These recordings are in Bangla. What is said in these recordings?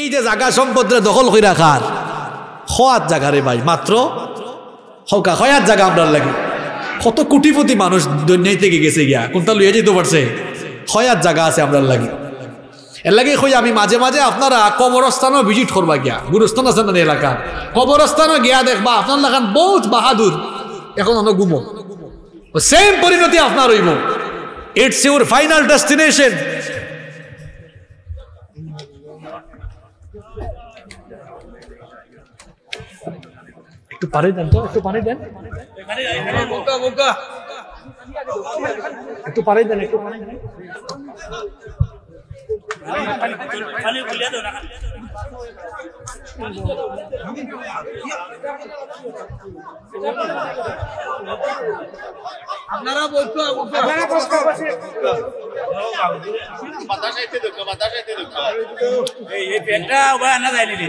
এই যে জাগা সম্পদরে দখল করে রাখার হওয়ার জায়গা রে ভাই মাত্র হৌকা হয়ার জায়গা আপনার লাগে কত কোটিপতি মানুষ দুনিয়ায় থেকে গেছে গিয়া কোনটা লুয়ে যেতে পারছে হয়ার জায়গা আছে আপনার লাগে এর লাগে কই আমি মাঝে মাঝে আপনারা কবরস্থানও ভিজিট করবা গিয়া গুরুস্থান আছে না এলাকা কবরস্থানও গিয়া দেখবা আপনার লাগান বহুত বাহাদুর এখন অন্য গুম সেম পরিণতি আপনার হইব ইটস ইউর ফাইনাল ডেস্টিনেশন একটু পানি দাও একটু পানি দেন একটু পানি দেন একটু পানি দেন একটু পানি দেন లేదు আপনারা বসবো আপনারা বসবো বাতাস আইতে দেখো বাতাস আইতে দেখো এই পেটটা উবা আনা যায়নি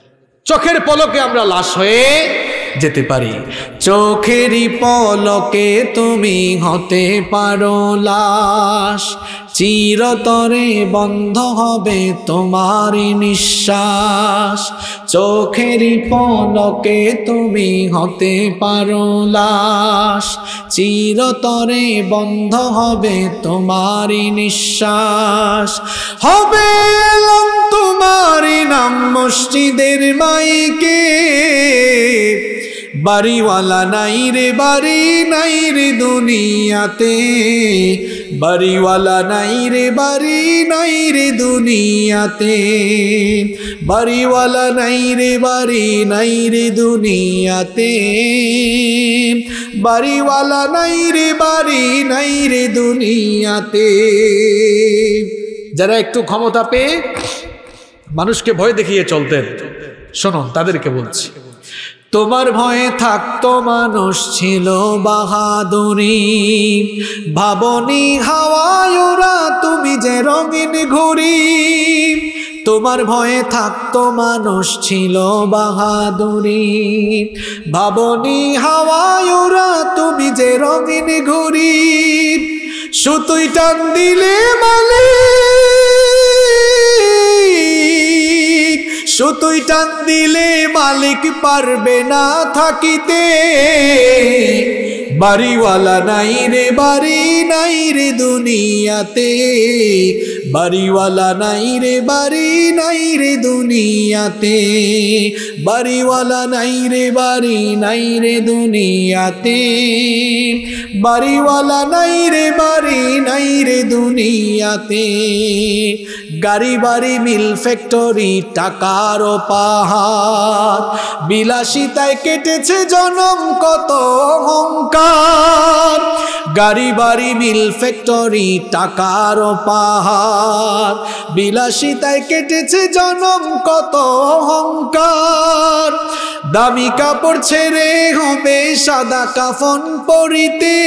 চোখের পলকে আমরা লাশ হয়ে যেতে পারি চোখেরই পলকে তুমি হতে পারো লাশ চিরতরে বন্ধ হবে তোমার নিঃশ্বাস চোখেরই পলকে তুমি হতে পারো লাশ চিরতরে বন্ধ হবে তোমার নিঃশ্বাস হবে তোমার নাম মসজিদের মাইকে বাড়িওয়ালা নাই রে বাড়ি নাই রে দুনিয়াতে বাড়িওয়ালা নাই রে বাড়ি নাই রে দুনিয়াতে বাড়িওয়ালা নাই রে বাড়ি নাই রে দুনিয়াতে বাড়িওয়ালা নাই রে বাড়ি নাই রে দুনিয়াতে যারা একটু ক্ষমতা পেয়ে মানুষকে ভয় দেখিয়ে চলতেন শোনো তাদেরকে বলছি তোমার ভয়ে থাকতো মানুষ ছিল বাহাদুরি ভাবনি হাওয়ায়ুরা তুমি যে রঙিন ঘুরি তোমার ভয়ে থাকতো মানুষ ছিল বাহাদুরি ভাবনি হাওয়ায়ুরা তুমি যে রঙিন ঘুরি সুতুই টান দিলে মালিক সুতুই টান দিলে মালিক পারবে না থাকিতে বাড়িওয়ালা নাই রে বাড়ি নাই রে দুনিয়াতে বাড়িওয়ালা নাই রে বাড়ি নাই রে দুনিয়াতে বাড়িওয়ালা নাই রে বাড়ি নাই রে দুনিয়াতে বাড়িওয়ালা নাই রে বাড়ি নাই রে দুনিয়াতে গাড়ি বাড়ি মিল ফ্যাক্টরি টাকার পাহাড় বিলাসিতায় কেটেছে জনম কত অহংকার গাড়ি বাড়ি মিল ফ্যাক্টরি টাকার পাহাড় বিলাসিতায় কেটেছে জনম কত অহংকার দামি কাপড় ছেড়ে হবে সাদা কাফন পরিতে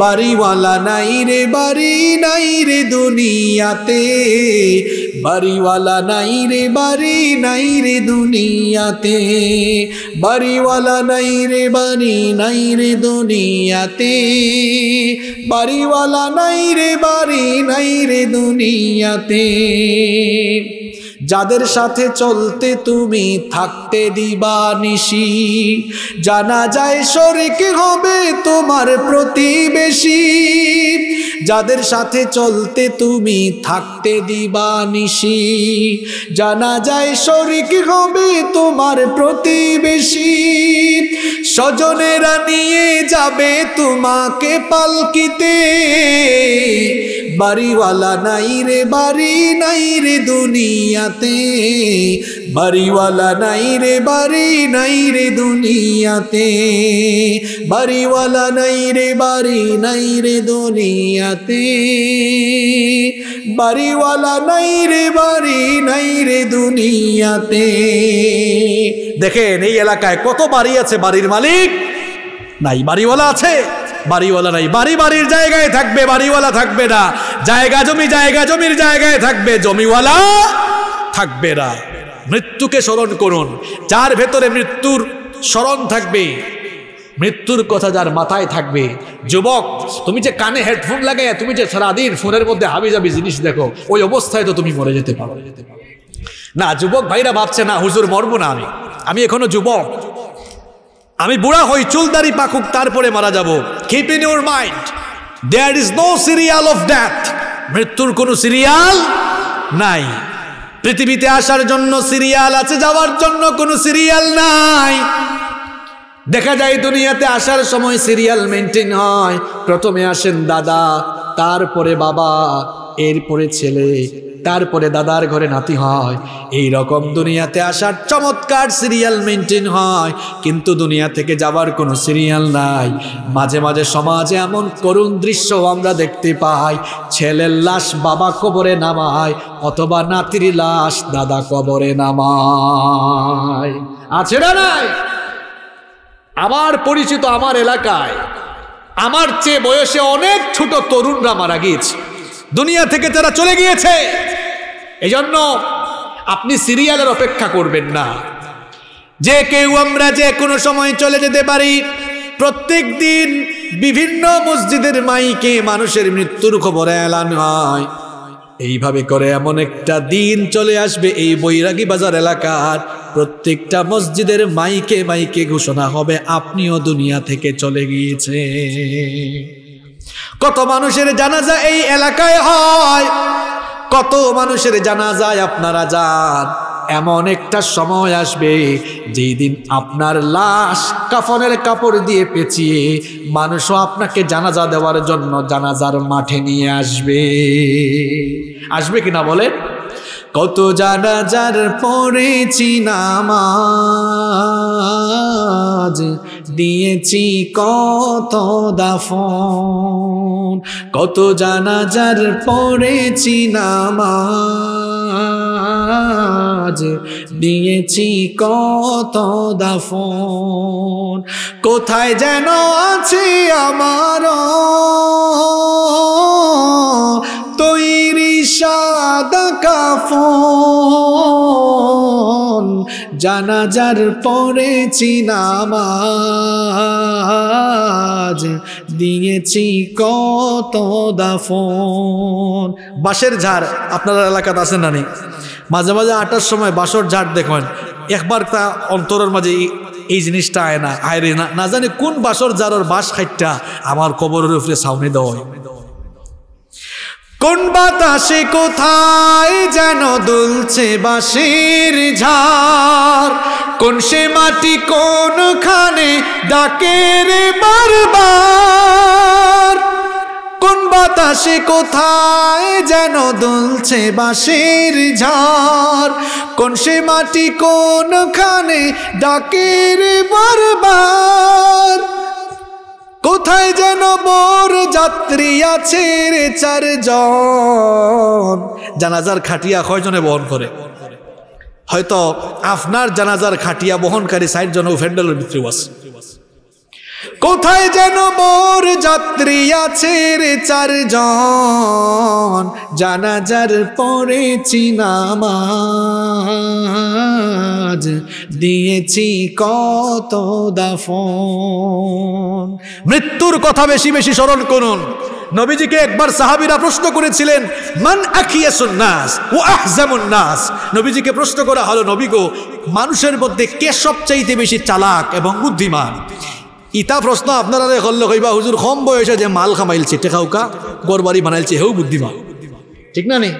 বাড়িওয়ালা নাই রে বাড়ি নাই রে দুনিয়া দুনিয়াতে বাড়িওয়ালা নাই রে বাড়ি নাই রে দুনিয়াতে বাড়িওয়ালা নাই রে বাড়ি নাই রে দুনিয়াতে বাড়িওয়ালা নাই রে বাড়ি নাই রে দুনিয়াতে যাদের সাথে চলতে তুমি থাকতে দিবা নিশি জানা যায় শরিকে হবে তোমার প্রতিবেশী যাদের সাথে চলতে তুমি থাকতে দিবা নিশি জানা যায় শরিকে হবে তোমার প্রতিবেশী স্বজনেরা নিয়ে যাবে তোমাকে পালকিতে বাড়িওয়ালা নাই রে বাড়ি নাই রে দুনিয়াতে বাড়িওয়ালা নাই রে বাড়ি নাই রে দুনিয়াতে বাড়িওয়ালা নাই রে বাড়ি নাই রে দুনিয়াতে বাড়িওয়ালা নাই রে বাড়ি নাই রে দুনিয়াতে দেখেন এই এলাকায় কত বাড়ি আছে বাড়ির মালিক নাই বাড়িওয়ালা আছে বাড়িওয়ালা নাই বাড়ি বাড়ির জায়গায় থাকবে বাড়িওয়ালা থাকবে না জায়গা জমি জায়গা জমির জায়গায় থাকবে জমিওয়ালা থাকবে না মৃত্যুকে স্মরণ করুন যার ভেতরে মৃত্যুর স্মরণ থাকবে মৃত্যুর কথা যার মাথায় থাকবে যুবক তুমি যে কানে হেডফোন লাগাইয়া তুমি যে সারাদিন ফোনের মধ্যে হাবি যাবি জিনিস দেখো ওই অবস্থায় তো তুমি মরে যেতে পারো না যুবক ভাইরা ভাবছে না হুজুর মরবো না আমি আমি এখনো যুবক আমি বুড়া হই চুলদারি পাকুক তারপরে মারা যাব keep in your mind there is no serial of death মৃত্যুর কোনো সিরিয়াল নাই পৃথিবীতে আসার জন্য সিরিয়াল আছে যাওয়ার জন্য কোনো সিরিয়াল নাই দেখা যায় দুনিয়াতে আসার সময় সিরিয়াল মেনটেন হয় প্রথমে আসেন দাদা তারপরে বাবা এরপরে ছেলে তারপরে দাদার ঘরে নাতি হয় এই রকম দুনিয়াতে আসার চমৎকার সিরিয়াল মেনটেন হয় কিন্তু দুনিয়া থেকে যাবার কোনো সিরিয়াল নাই মাঝে মাঝে সমাজে এমন করুণ দৃশ্য আমরা দেখতে পাই ছেলের লাশ বাবা কবরে নামায় অথবা নাতির লাশ দাদা কবরে নামায় আছে না নাই আমার পরিচিত আমার এলাকায় আমার চেয়ে বয়সে অনেক ছোট তরুণরা মারা গিয়েছে দুনিয়া থেকে তারা চলে গিয়েছে এজন্য আপনি সিরিয়ালের অপেক্ষা করবেন না যে কেউ আমরা যে কোনো সময় চলে যেতে পারি প্রত্যেক দিন বিভিন্ন মসজিদের মাইকে মানুষের মৃত্যুর খবর এলান হয় এইভাবে করে এমন একটা দিন চলে আসবে এই বৈরাগী বাজার এলাকার প্রত্যেকটা মসজিদের মাইকে মাইকে ঘোষণা হবে আপনিও দুনিয়া থেকে চলে গিয়েছে কত মানুষের জানাজা এই এলাকায় হয় কত মানুষের জানাজায় আপনারা যান এমন একটা সময় আসবে যেই দিন আপনার লাশ কাফনের কাপড় দিয়ে পেঁচিয়ে মানুষও আপনাকে জানাজা দেওয়ার জন্য জানাজার মাঠে নিয়ে আসবে আসবে কিনা বলে কত জানাজার পড়েছি নামাজ দিয়েছি কত দাফন কত জানাজার পড়েছি নামাজ আজ দিয়েছি কত দাফন কোথায় যেন আছি আমার তৈরি সাদা কাফন জানাজার পড়েছি নামাজ দিয়েছি কত দাফন বাঁশের ঝাড় আপনার এলাকাতে আছে না নেই মাঝে মাঝে আটার সময় বাসর ঝাট দেখেন একবার তা অন্তরের মাঝে এই জিনিসটা আয় না আয় রে না না জানি কোন বাসর যারোর বাস খাইটা আমার কবরের উপরে সামনে দেওয়া কোন বাতাসে কোথায় যেন দুলছে বাঁশের ঝাড় কোন সে মাটি কোন খানে ডাকের বারবার বাতাসে কোথায় যেন দুলছে বাঁশের ঝড় কোন সে মাটি খানে ডাকের বারবার কোথায় যেন বোর যাত্রী আছে রে জন জানাজার খাটিয়া কয়জনে বহন করে হয়তো আপনার জানাজার খাটিয়া বহনকারী জন ও ফেন্ডেলের ভিতরে কোথায় যেন মোর যাত্রী আছে রে চারজন জানাজার পরে চিনামাজ দিয়েছি কত দাফন মৃত্যুর কথা বেশি বেশি স্মরণ করুন নবীজিকে একবার সাহাবিরা প্রশ্ন করেছিলেন মান আখিয়াসুন্নাস ও নাস নবীজিকে প্রশ্ন করা হলো নবী গো মানুষের মধ্যে কে সবচাইতে বেশি চালাক এবং বুদ্ধিমান ইতা প্রশ্ন আপনারা করলে কইবা হুজুর কম বয়সে যে মাল খামাইলছে টেকাউকা গরবারি বানাইলছে হেউ বুদ্ধিমান ঠিক না নেই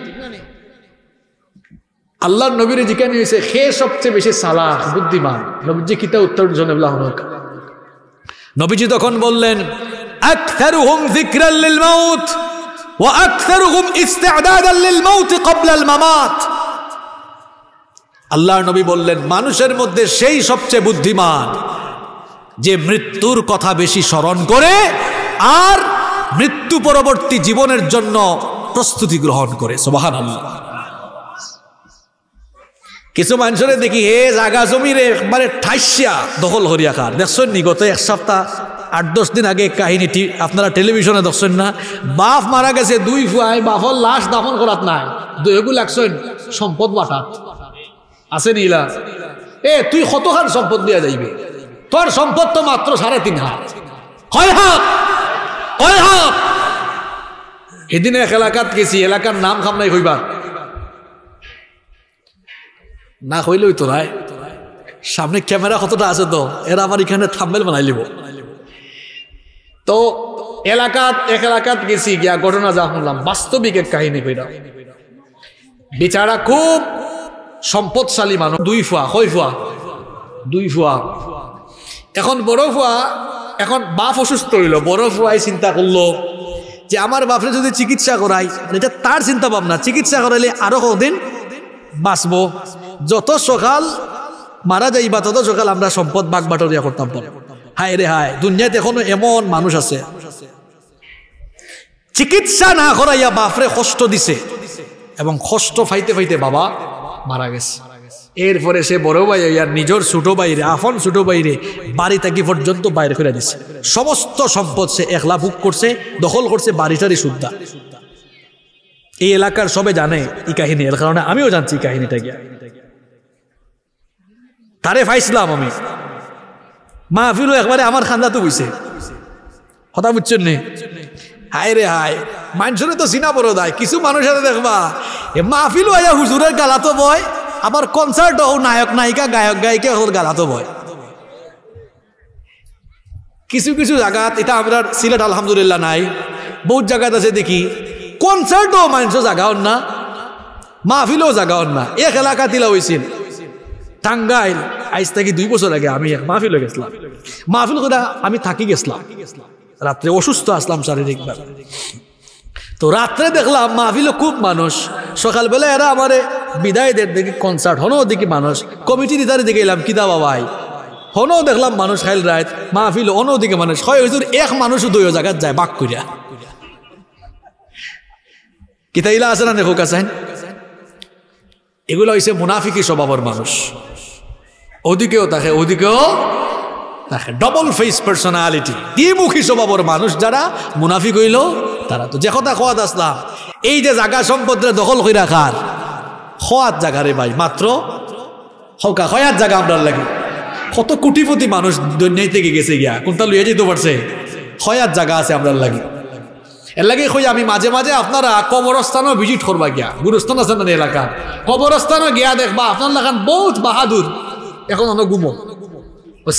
আল্লাহর নবীর জিজ্ঞানি হয়েছে হে সবচেয়ে বেশি সালাহ বুদ্ধিমান নবীজি কিতা উত্তর জনেবলা হনক নবীজি তখন বললেন আল্লাহর নবী বললেন মানুষের মধ্যে সেই সবচেয়ে বুদ্ধিমান যে মৃত্যুর কথা বেশি স্মরণ করে আর মৃত্যু পরবর্তী জীবনের জন্য প্রস্তুতি গ্রহণ করে সোবাহান আল্লাহ কিছু মানুষের দেখি হে জাগা জমির একবারে ঠাইসিয়া দখল হরিয়া খার দেখছেন নি গত এক সপ্তাহ আট দশ দিন আগে কাহিনীটি আপনারা টেলিভিশনে দেখছেন না বাপ মারা গেছে দুই ফুয়াই বাফর লাশ দাফন করাত নাই দুহেগু লাগছেন সম্পদ বাটাত আছে নিলা এ তুই কতখান সম্পদ দিয়া যাইবে তোর সম্পদ তো মাত্র সাড়ে তিন হাত হয় হাত হয় হাত এদিন এক এলাকাত গেছি এলাকার নাম খামনাই হইবার না হইলে তো রায় সামনে ক্যামেরা কতটা আছে তো এরা আমার এখানে থাম্বেল বানাই লিব তো এলাকাত এক এলাকাত গেছি গিয়া ঘটনা যা শুনলাম বাস্তবিক এক কাহিনী কইরা বিচারা খুব সম্পদশালী মানুষ দুই ফুয়া হয় ফুয়া দুই ফুয়া এখন বড় ফুয়া এখন বাপ অসুস্থ হইল বড় ফুয়াই চিন্তা করলো যে আমার বাপরে যদি চিকিৎসা করাই মানে এটা তার চিন্তা ভাবনা চিকিৎসা করাইলে আরো কদিন বাঁচবো যত সকাল মারা যাইবা তত সকাল আমরা সম্পদ বাঘ বাটরিয়া করতাম হায় রে হায় দুনিয়াতে এখনো এমন মানুষ আছে চিকিৎসা না করাইয়া বাপরে কষ্ট দিছে এবং কষ্ট ফাইতে ফাইতে বাবা মারা গেছে এরপরে সে বড় ভাই আর নিজের ছোট বাইরে আফন ছোট বাইরে বাড়ি থাকি পর্যন্ত বাইরে করে দিচ্ছে সমস্ত সম্পদ সে একলা ভোগ করছে দখল করছে বাড়িটারই সুদ্ধা এই এলাকার সবে জানে এই কাহিনী এর কারণে আমিও জানছি কাহিনীটা গিয়া তারে ফাইসলাম আমি ফিরু একবারে আমার তো বুঝছে কথা বুঝছেন নি হায় রে হায় মানুষের তো চিনা বড় দায় কিছু মানুষের দেখবা মাহফিলও আয়া হুজুরের গালাতো বয় আবার হোক নায়ক নায়িকা গায়ক গায়িকা ওর গালাতো ভয় কিছু কিছু জায়গাত এটা আমরা সিলেট আলহামদুলিল্লাহ নাই বহুত জায়গাত আছে দেখি কনসার্টও মানুষ জাগাও না মাহফিলও জাগাও না এক এলাকা তিলা হয়েছিল টাঙ্গাইল আইজ থেকে দুই বছর আগে আমি এক মাহফিলে গেছিলাম মাহফিল করে আমি থাকি গেছিলাম রাত্রে অসুস্থ আসলাম শারীরিকভাবে তো রাত্রে দেখলাম মাহফিল খুব মানুষ সকালবেলা এরা আমারে বিদায়দের দেখি কনসার্ট হন দেখি মানুষ কমিটি ইদারে দিকে এলাম কিদা বাবাই হনও দেখলাম মানুষ খাইল রায় মাহফিল অনও দিকে মানুষ হয় হয়েছিল এক মানুষ দুই জায়গার যায় বাক করিয়া কিতা ইলা আছে না দেখো কাছেন এগুলো হয়েছে মুনাফিকি স্বভাবের মানুষ ওদিকেও তাকে ওদিকেও তাকে ডবল ফেস পার্সোনালিটি দ্বিমুখী স্বভাবের মানুষ যারা মুনাফিক হইল তারা তো যে কথা খোয়াদ আসলাম এই যে জাগা সম্পদের দখল করে রাখার হওয়ার জায়গা রে ভাই মাত্র হওকা হওয়ার জায়গা আপনার লাগে কত কোটিপতি মানুষ দুনিয়ায় থেকে গেছে গিয়া কোনটা লুয়ে যেতে পারছে খয়ার জায়গা আছে আপনার লাগে এর লাগে কই আমি মাঝে মাঝে আপনারা কবরস্থানও ভিজিট করবা গিয়া গুরুস্থান আছে না এলাকা কবরস্থানও গিয়া দেখবা আপনার লাগান বহুত বাহাদুর এখন অনেক গুম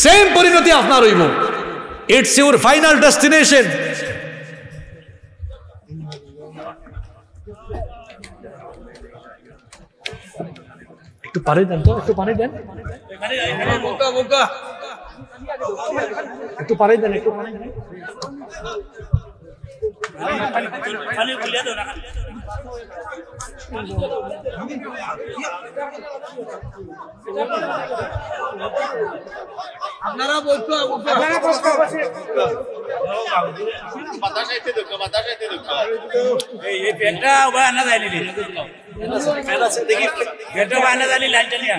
সেম পরিণতি আপনার হইব ইটস ইউর ফাইনাল ডেস্টিনেশন একটু পানি দেন একটু পানি দেন একটু পানি দেন একটু পানি দেন পানি দিয়ে দাও না আপনারা বলতো আপনারা প্রশ্ন করে এটা জানতে দেখো এটা জানতে দেখো এই এটা ওখানে যাইলে দেখি গেটও বাইনা জানি লাইনটা নিয়ে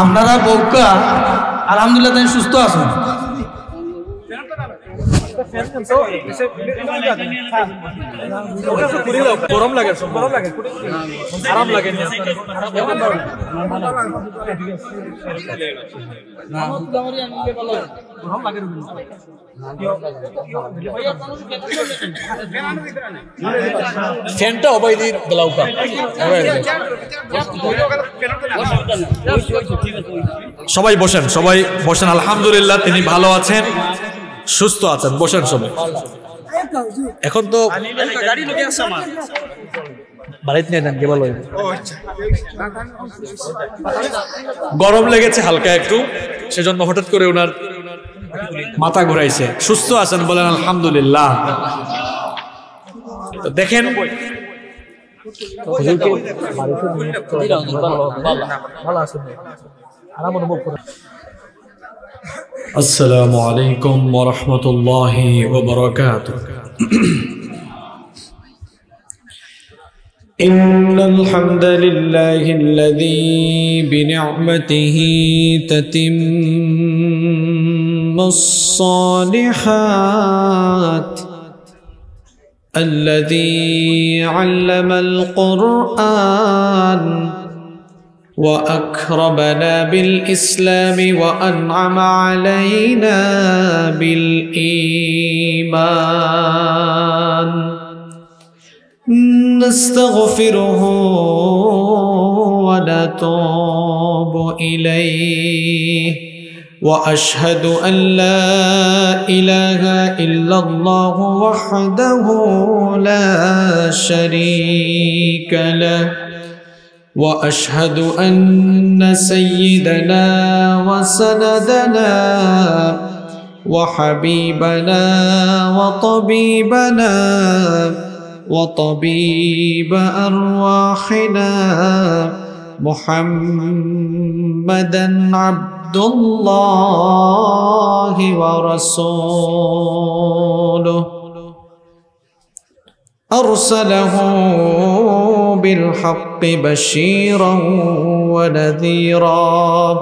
আপনারা বউকা আলহামদুলিল্লাহ সুস্থ আছেন গরম লাগে গরম লাগে সবাই বসেন সবাই বসেন আলহামদুলিল্লাহ তিনি ভালো আছেন সুস্থ আছেন বসেন সবাই এখন তো বাড়িতে গরম লেগেছে হালকা একটু সেজন্য হঠাৎ করে ওনার মাথা ঘুরাইছে সুস্থ আছেন বলেন আলহামদুলিল্লাহ দেখেন আরাম অনুভব করেন السلام عليكم ورحمة الله وبركاته إن الحمد لله الذي بنعمته تتم الصالحات الذي علم القرآن واكرمنا بالاسلام وانعم علينا بالايمان نستغفره ونتوب اليه واشهد ان لا اله الا الله وحده لا شريك له واشهد ان سيدنا وسندنا وحبيبنا وطبيبنا وطبيب ارواحنا محمدا عبد الله ورسوله أرسله بالحق بشيرا ونذيرا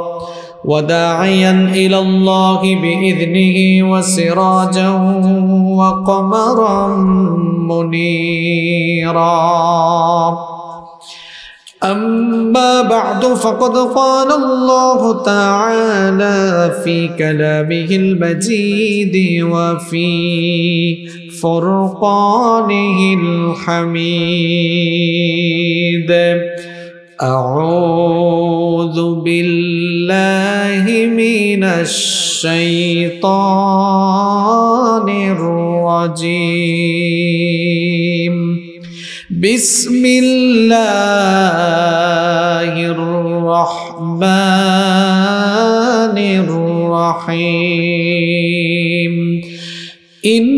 وداعيا إلى الله بإذنه وسراجا وقمرا منيرا أما بعد فقد قال الله تعالى في كلامه المجيد وفي فرقانه الحميد أعوذ بالله من الشيطان الرجيم بسم الله الرحمن الرحيم إن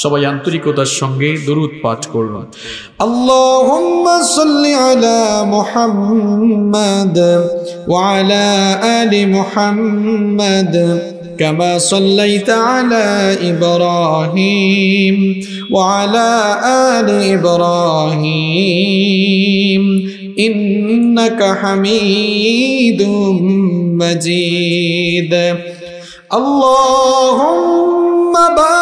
সবাই আন্তরিকতার সঙ্গে দরুদ পাঠ করল আল্লাহুম্মা সাল্লি আলা মুহাম্মাদ ওয়া আলা আলি মুহাম্মাদ كما صليت على إبراهيم وعلى آل إبراهيم إنك حميد مجيد اللهم بارك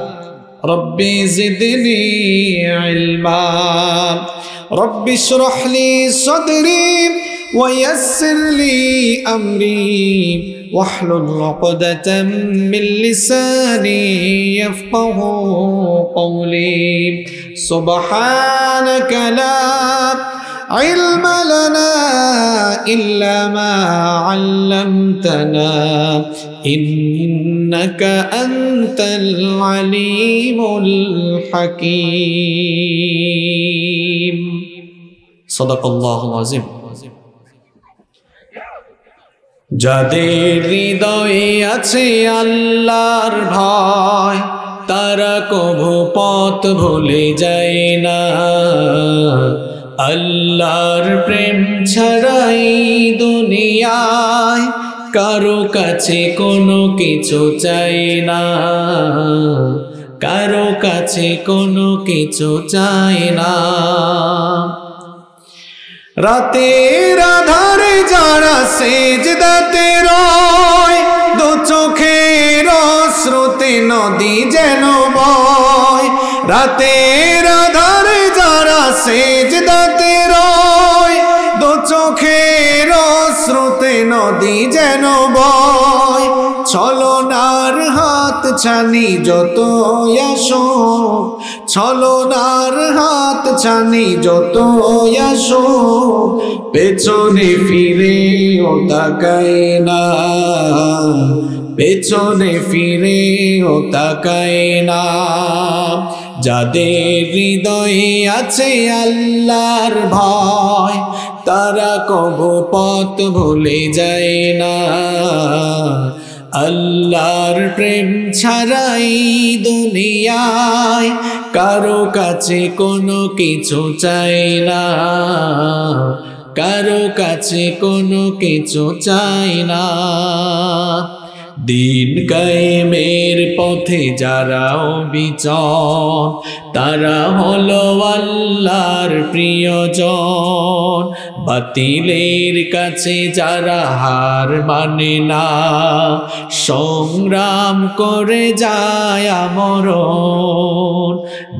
ربي زدني علما ربي اشرح لي صدري ويسر لي أمري واحلل عقدة من لساني يفقه قولي سبحانك لا علم لنا إلا ما علمتنا إنك أنت العليم الحكيم صدق الله العظيم যাদের হৃদয়ে আছে আল্লাহর ভয় তারা কভু পথ ভুলে যায় না আল্লাহর প্রেম ছাড়াই দুনিয়ায় কারো কাছে কোনো কিছু চাই না কারো কাছে কোনো কিছু চাই না রাতের আধারে যারা সেজ দাতে রয় দু চোখের শ্রুতি নদী যেন বয় রাতের আধারে যারা সেজ দাতে নদী যেন বয় ছলনার হাত ছানি যত আসো ছলনার হাত ছানি যত আসো পেছনে ফিরে ও তাকায় না পেছনে ফিরে ও তাকায় না যাদের হৃদয়ে আছে আল্লাহর ভয় তারা কব পথ ভুলে যায় না আল্লাহর প্রেম ছাড়াই দুনিয়ায় কারো কাছে কোনো কিছু চাই না কারো কাছে কোনো কিছু চাই না দিন কায়েমের পথে যারা বিচন তারা হলো আল্লাহর প্রিয়জন বাতিলের কাছে যারা হার মানে না সংগ্রাম করে যায় আমরণ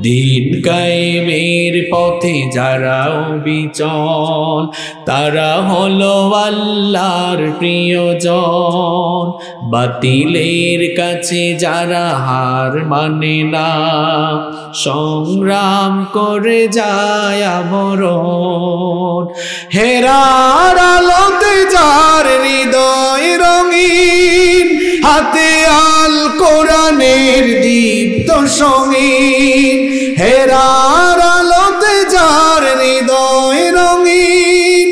দিন কায়েমের পথে যারা বিচন তারা হলো আল্লাহর প্রিয়জন বাতিলের কাছে যারা হার মানে না সংগ্রাম করে যায় আমরণ হেরার আলোতে যার হৃদয় রঙিন হাতে আল কোরআনের দীপ্ত সঙ্গীন হেরার আলোতে যার হৃদয় রঙিন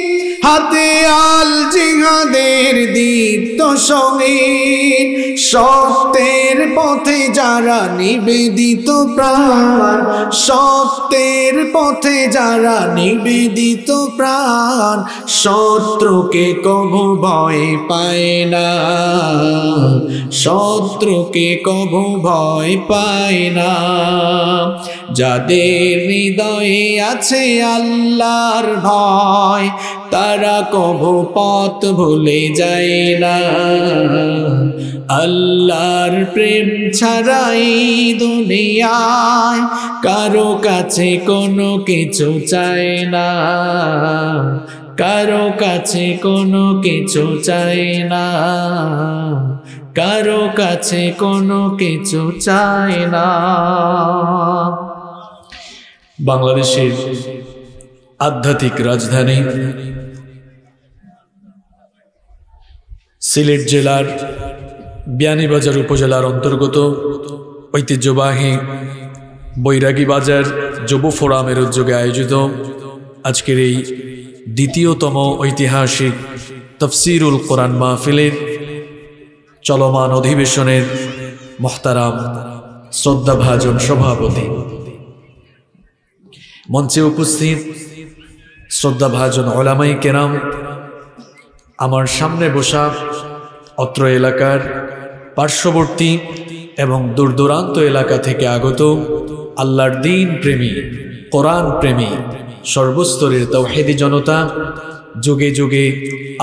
হাতে আল জিহাদের দীপ্ত সঙ্গীন সত্যে সত্যের পথে যারা নিবেদিত প্রাণ সত্যের পথে যারা নিবেদিত প্রাণ শত্রুকে কবু ভয় পায় না শত্রুকে কবু ভয় পায় না যাদের হৃদয়ে আছে আল্লাহর ভয় তারা কবু পথ ভুলে যায় না আল্লাহর প্রেম ছাড়াই দুনিয়ায় কারো কাছে কোনো কিছু চায় না কারো কাছে কোনো কিছু চায় না কারো কাছে কোনো কিছু চাই না বাংলাদেশের আধ্যাত্মিক রাজধানী সিলেট জেলার বিয়ানীবাজার উপজেলার অন্তর্গত ঐতিহ্যবাহী বৈরাগী বাজার যুব ফোরামের উদ্যোগে আয়োজিত আজকের এই দ্বিতীয়তম ঐতিহাসিক তফসিরুল কোরআন মাহফিলের চলমান অধিবেশনের মহতারাম শ্রদ্ধাভাজন সভাপতি মঞ্চে উপস্থিত শ্রদ্ধাভাজন অলামাই কেরাম আমার সামনে বসা অত্র এলাকার পার্শ্ববর্তী এবং দূরদূরান্ত এলাকা থেকে আগত আল্লাহর দিন প্রেমী কোরআন প্রেমী সর্বস্তরের তৌহেদি জনতা যুগে যুগে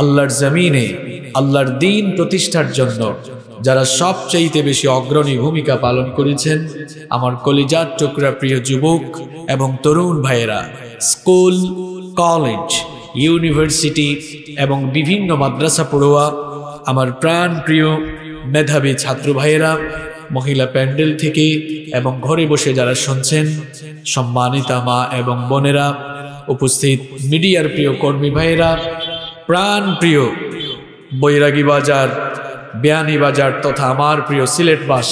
আল্লাহর জামিনে আল্লাহর দিন প্রতিষ্ঠার জন্য যারা সবচাইতে বেশি অগ্রণী ভূমিকা পালন করেছেন আমার কলিজার টুকরা প্রিয় যুবক এবং তরুণ ভাইয়েরা স্কুল কলেজ ইউনিভার্সিটি এবং বিভিন্ন মাদ্রাসা পড়ুয়া আমার প্রাণ প্রিয় মেধাবী ছাত্র ভাইয়েরা মহিলা প্যান্ডেল থেকে এবং ঘরে বসে যারা শুনছেন সম্মানিতা মা এবং বোনেরা উপস্থিত মিডিয়ার প্রিয় কর্মী ভাইয়েরা প্রাণ প্রিয় বৈরাগী বাজার বিয়ানি বাজার তথা আমার প্রিয় সিলেট বাস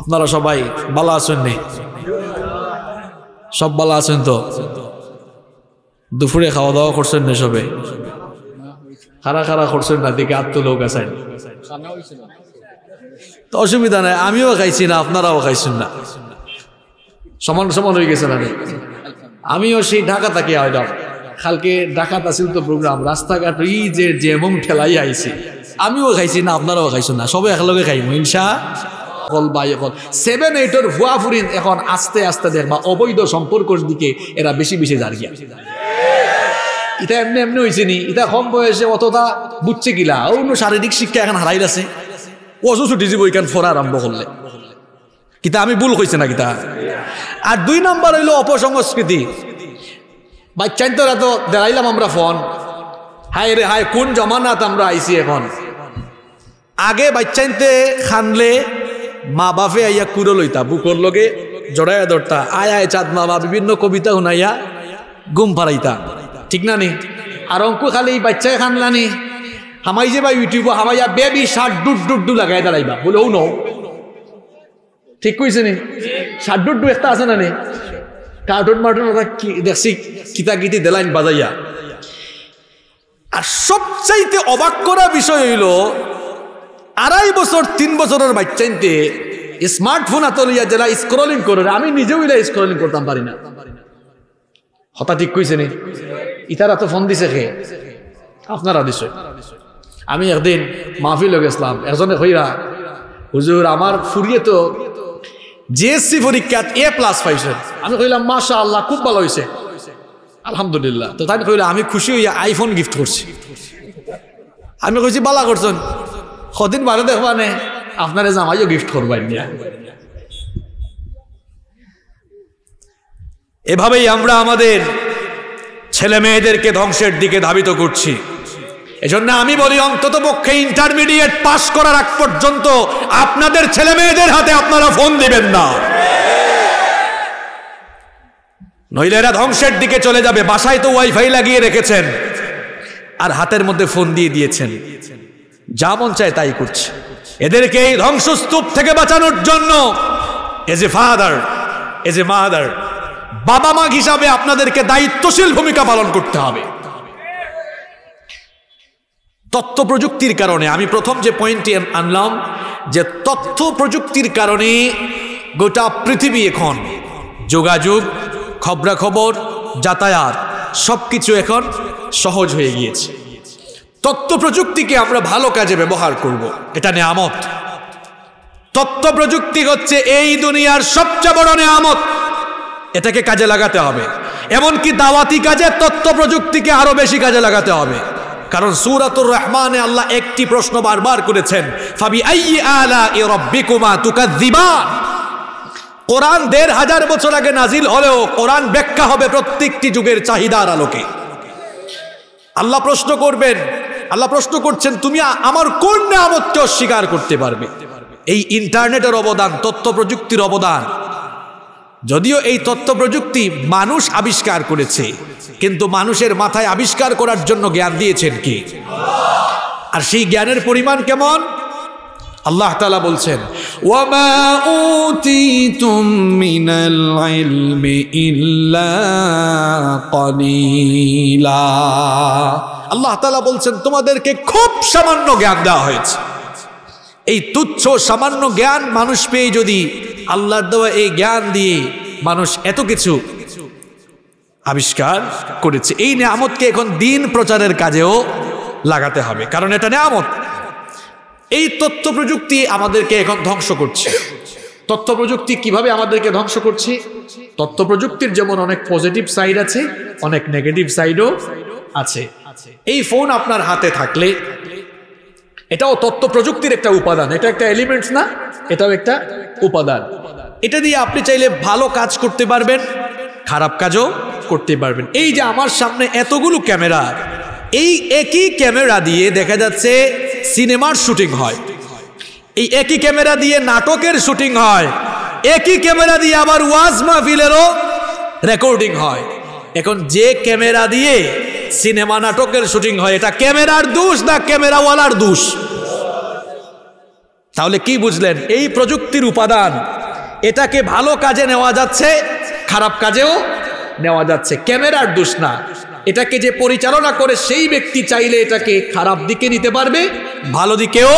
আপনারা সবাই বালা আছেন নি সব বালা আছেন তো দুপুরে খাওয়া দাওয়া করছেন না সবে খারা খারা করছেন না দিকে আত্ম লোক আছেন তো অসুবিধা নাই আমিও খাইছি না আপনারাও খাইছেন না সমান সমান হয়ে গেছেন আমি আমিও সেই ঢাকা থাকি হয় খালকে ডাকাত আছিল তো প্রোগ্রাম রাস্তাঘাট ই যে যেমন ঠেলাই আইছি আমিও খাইছি না আপনারাও খাইছেন না সবাই একলগে খাই ইনসা কল বাই এখন সেভেন এইটের ভুয়া ফুরিন এখন আস্তে আস্তে দেখবা অবৈধ সম্পর্কের দিকে এরা বেশি বেশি দাঁড়িয়ে ইটা এমনি এমনি হয়েছে নি ইটা কম বয়সে অতটা বুঝছে কিলা অন্য শারীরিক শিক্ষা এখন হারাই আছে অসু ছুটি যাব এখান ফোরা আরম্ভ করলে কিতা আমি ভুল কইছে না কিতা আর দুই নম্বর হইল অপসংস্কৃতি বাচ্চান্তরা তো দেখাইলাম আমরা ফোন হায় রে হায় কোন জমানাত আমরা আইছি এখন আগে বাচ্চাইনতে খানলে মা বাপে আইয়া কুড়ো লইতা বুকর লগে জড়াইয়া ধরতা আয় আয় চাঁদ মামা বিভিন্ন কবিতা শুনাইয়া গুম ফারাইতা ঠিক না নি আর অঙ্কু খালি বাচ্চায় খানলানি হামাই যে বা ইউটিউব হামাইয়া বেবি শার্ট ডুট ডুট ডু লাগাই দাঁড়াইবা বলে ও নও ঠিক কইছে নি শার্ট ডুট ডু একটা আছে না নি কার্টুন মার্টুন দেখছি কিতা কিতি দেলাইন বাজাইয়া আর সবচাইতে অবাক করা বিষয় হইল আড়াই বছর তিন বছরের বাচ্চাইতে স্মার্টফোন আতলিয়া যারা স্ক্রলিং করে আমি নিজেও এরা স্ক্রলিং করতাম পারি না হতা ঠিক কইছে নি ইতারা তো ফোন দিছে খে আপনারা দিছে আমি একদিন মাহফিল গেছিলাম একজনে হইরা হুজুর আমার ফুরিয়ে তো জিএসসি পরীক্ষাত এ প্লাস পাইছে আমি কইলাম মাশাআল্লাহ আল্লাহ খুব ভালো হয়েছে আলহামদুলিল্লাহ তো তাই কইলাম আমি খুশি হইয়া আইফোন গিফট করছি আমি কইছি বালা করছেন কদিন বারে দেখবানে আপনারে জামাইও গিফট করবেন এভাবেই আমরা আমাদের ছেলে মেয়েদেরকে ধ্বংসের দিকে ধাবিত করছি এজন্য আমি বলি অন্তত পক্ষে ইন্টারমিডিয়েট পাশ করার আগ পর্যন্ত আপনাদের ছেলে মেয়েদের হাতে আপনারা ফোন দিবেন না নইলে এরা ধ্বংসের দিকে চলে যাবে বাসায় তো ওয়াইফাই লাগিয়ে রেখেছেন আর হাতের মধ্যে ফোন দিয়ে দিয়েছেন যা মন চায় তাই করছে এদেরকে এই ধ্বংসস্তূপ থেকে বাঁচানোর জন্য as a father as a mother বাবা মা হিসাবে আপনাদেরকে দায়িত্বশীল ভূমিকা পালন করতে হবে তথ্য প্রযুক্তির কারণে আমি প্রথম যে পয়েন্টটি আনলাম যে তথ্য প্রযুক্তির কারণে গোটা পৃথিবী এখন যোগাযোগ খবরাখবর যাতায়াত সব কিছু এখন সহজ হয়ে গিয়েছে তথ্য প্রযুক্তিকে আমরা ভালো কাজে ব্যবহার করব। এটা নেয়ামত তথ্য প্রযুক্তি হচ্ছে এই দুনিয়ার সবচেয়ে বড় নেয়ামত এটাকে কাজে লাগাতে হবে এমনকি দাওয়াতি কাজে তথ্য প্রযুক্তিকে আরও বেশি কাজে লাগাতে হবে কারণ সুরাতুর রহমানে আল্লাহ একটি প্রশ্ন বারবার করেছেন ফাবি আলা এ রব্বিকুমা তুকাদ্দিবান কোরআন দেড় হাজার বছর আগে নাজিল হলেও কোরআন ব্যাখ্যা হবে প্রত্যেকটি যুগের চাহিদার আলোকে আল্লাহ প্রশ্ন করবেন আল্লাহ প্রশ্ন করছেন তুমি আমার কোন নামতকে অস্বীকার করতে পারবে এই ইন্টারনেটের অবদান তথ্য প্রযুক্তির অবদান যদিও এই তথ্য প্রযুক্তি মানুষ আবিষ্কার করেছে কিন্তু মানুষের মাথায় আবিষ্কার করার জন্য জ্ঞান দিয়েছেন কি আর সেই জ্ঞানের পরিমাণ কেমন আল্লাহ তালা বলছেন আল্লাহ তালা বলছেন তোমাদেরকে খুব সামান্য জ্ঞান দেওয়া হয়েছে এই তুচ্ছ সামান্য জ্ঞান মানুষ পেয়ে যদি আল্লাহর দেওয়া এই জ্ঞান দিয়ে মানুষ এত কিছু আবিষ্কার করেছে এই নিয়ামতকে এখন দিন প্রচারের কাজেও লাগাতে হবে কারণ এটা নিয়ামত এই তথ্য প্রযুক্তি আমাদেরকে এখন ধ্বংস করছে তথ্য প্রযুক্তি কিভাবে আমাদেরকে ধ্বংস করছে তথ্য প্রযুক্তির যেমন অনেক পজিটিভ সাইড আছে অনেক নেগেটিভ সাইডও আছে এই ফোন আপনার হাতে থাকলে এটাও তত্ত্ব প্রযুক্তির একটা উপাদান এটা একটা এলিমেন্টস না এটাও একটা উপাদান এটা দিয়ে আপনি চাইলে ভালো কাজ করতে পারবেন খারাপ কাজও করতে পারবেন এই যে আমার সামনে এতগুলো ক্যামেরা এই একই ক্যামেরা দিয়ে দেখা যাচ্ছে সিনেমার শুটিং হয় এই একই ক্যামেরা দিয়ে নাটকের শুটিং হয় একই ক্যামেরা দিয়ে আবার ওয়াজ মাহফিলেরও রেকর্ডিং হয় এখন যে ক্যামেরা দিয়ে সিনেমা নাটকের শুটিং হয় এটা ক্যামেরার দোষ না ক্যামেরাওয়ালার দোষ তাহলে কি বুঝলেন এই প্রযুক্তির উপাদান এটাকে ভালো কাজে নেওয়া যাচ্ছে খারাপ কাজেও নেওয়া যাচ্ছে ক্যামেরার দোষ না এটাকে যে পরিচালনা করে সেই ব্যক্তি চাইলে এটাকে খারাপ দিকে নিতে পারবে ভালো দিকেও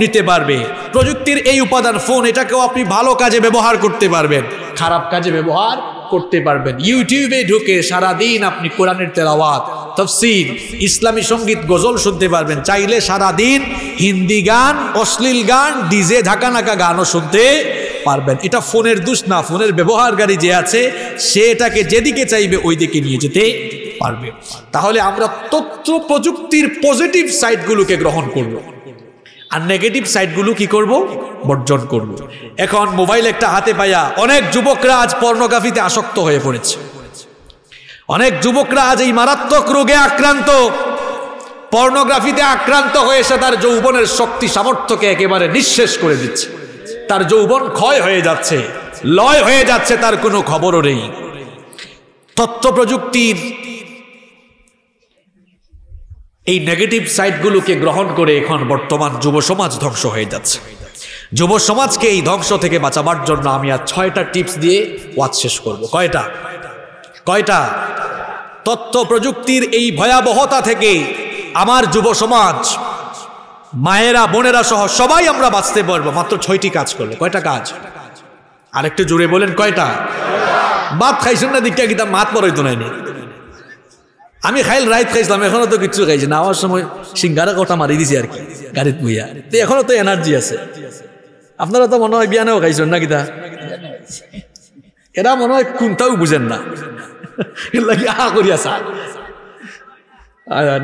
নিতে পারবে প্রযুক্তির এই উপাদান ফোন এটাকেও আপনি ভালো কাজে ব্যবহার করতে পারবেন খারাপ কাজে ব্যবহার করতে পারবেন ইউটিউবে ঢুকে সারাদিন আপনি কোরআনের তেলাওয়াত তফসিল ইসলামী সঙ্গীত গজল শুনতে পারবেন চাইলে সারাদিন হিন্দি গান অশ্লীল গান ডিজে ঢাকা নাকা গানও শুনতে পারবেন এটা ফোনের দুষ না ফোনের ব্যবহারকারী যে আছে সে এটাকে যেদিকে চাইবে ওই দিকে নিয়ে যেতে পারবে তাহলে আমরা তথ্য প্রযুক্তির পজিটিভ সাইডগুলোকে গ্রহণ করবো আর নেগেটিভ সাইডগুলো কি করব বর্জন করব। এখন মোবাইল একটা হাতে পাইয়া অনেক যুবকরা আজ পর্নোগ্রাফিতে আসক্ত হয়ে পড়েছে অনেক যুবকরা আজ এই মারাত্মক রোগে আক্রান্ত পর্নোগ্রাফিতে আক্রান্ত হয়ে সে তার যৌবনের শক্তি সামর্থ্যকে একেবারে নিঃশেষ করে দিচ্ছে তার যৌবন ক্ষয় হয়ে যাচ্ছে লয় হয়ে যাচ্ছে তার কোনো খবরও নেই তথ্য প্রযুক্তির এই নেগেটিভ সাইডগুলোকে গ্রহণ করে এখন বর্তমান যুব সমাজ ধ্বংস হয়ে যাচ্ছে যুব সমাজকে এই ধ্বংস থেকে বাঁচাবার জন্য আমি আর ছয়টা টিপস দিয়ে ওয়াজ শেষ করব কয়টা কয়টা তথ্য প্রযুক্তির এই ভয়াবহতা থেকে আমার যুব সমাজ মায়েরা বোনেরা সহ সবাই আমরা বাঁচতে পারবো মাত্র ছয়টি কাজ করলে কয়টা কাজ আরেকটু জুড়ে বলেন কয়টা মাত খাইছেন না দিকটা কিন্তু মাত পরে তো নেয়নি আমি খাইল রাইত খাইছিলাম এখনো তো কিচ্ছু খাইছি না আমার সময় সিঙ্গারা কথা মারি দিছি আর কি গাড়িত বুইয়া তো এখনো তো এনার্জি আছে আপনারা তো মনে হয় বিয়ানেও খাইছেন না কিতা এরা মনে হয় কোনটাও বুঝেন না লাগি আহা করিয়া স্যার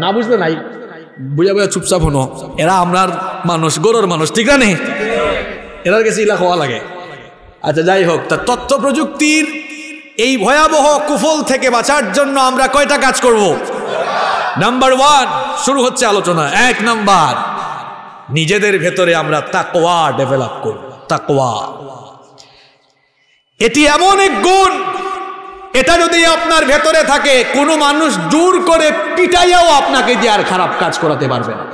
না বুঝলে নাই বুঝা বুঝা চুপচাপ হনো এরা আমরার মানুষ গরুর মানুষ ঠিক না নেই এরার কাছে ইলা হওয়া লাগে আচ্ছা যাই হোক তা তথ্য প্রযুক্তির এই ভয়াবহ কুফল থেকে বাঁচার জন্য আমরা কয়টা কাজ করব নাম্বার ওয়ান শুরু হচ্ছে আলোচনা এক নাম্বার নিজেদের ভেতরে আমরা তাকোয়া ডেভেলপ করব তাকোয়া এটি এমন এক গুণ এটা যদি আপনার ভেতরে থাকে কোনো মানুষ দূর করে পিটাইয়াও আপনাকে দিয়ে আর খারাপ কাজ করাতে পারবে না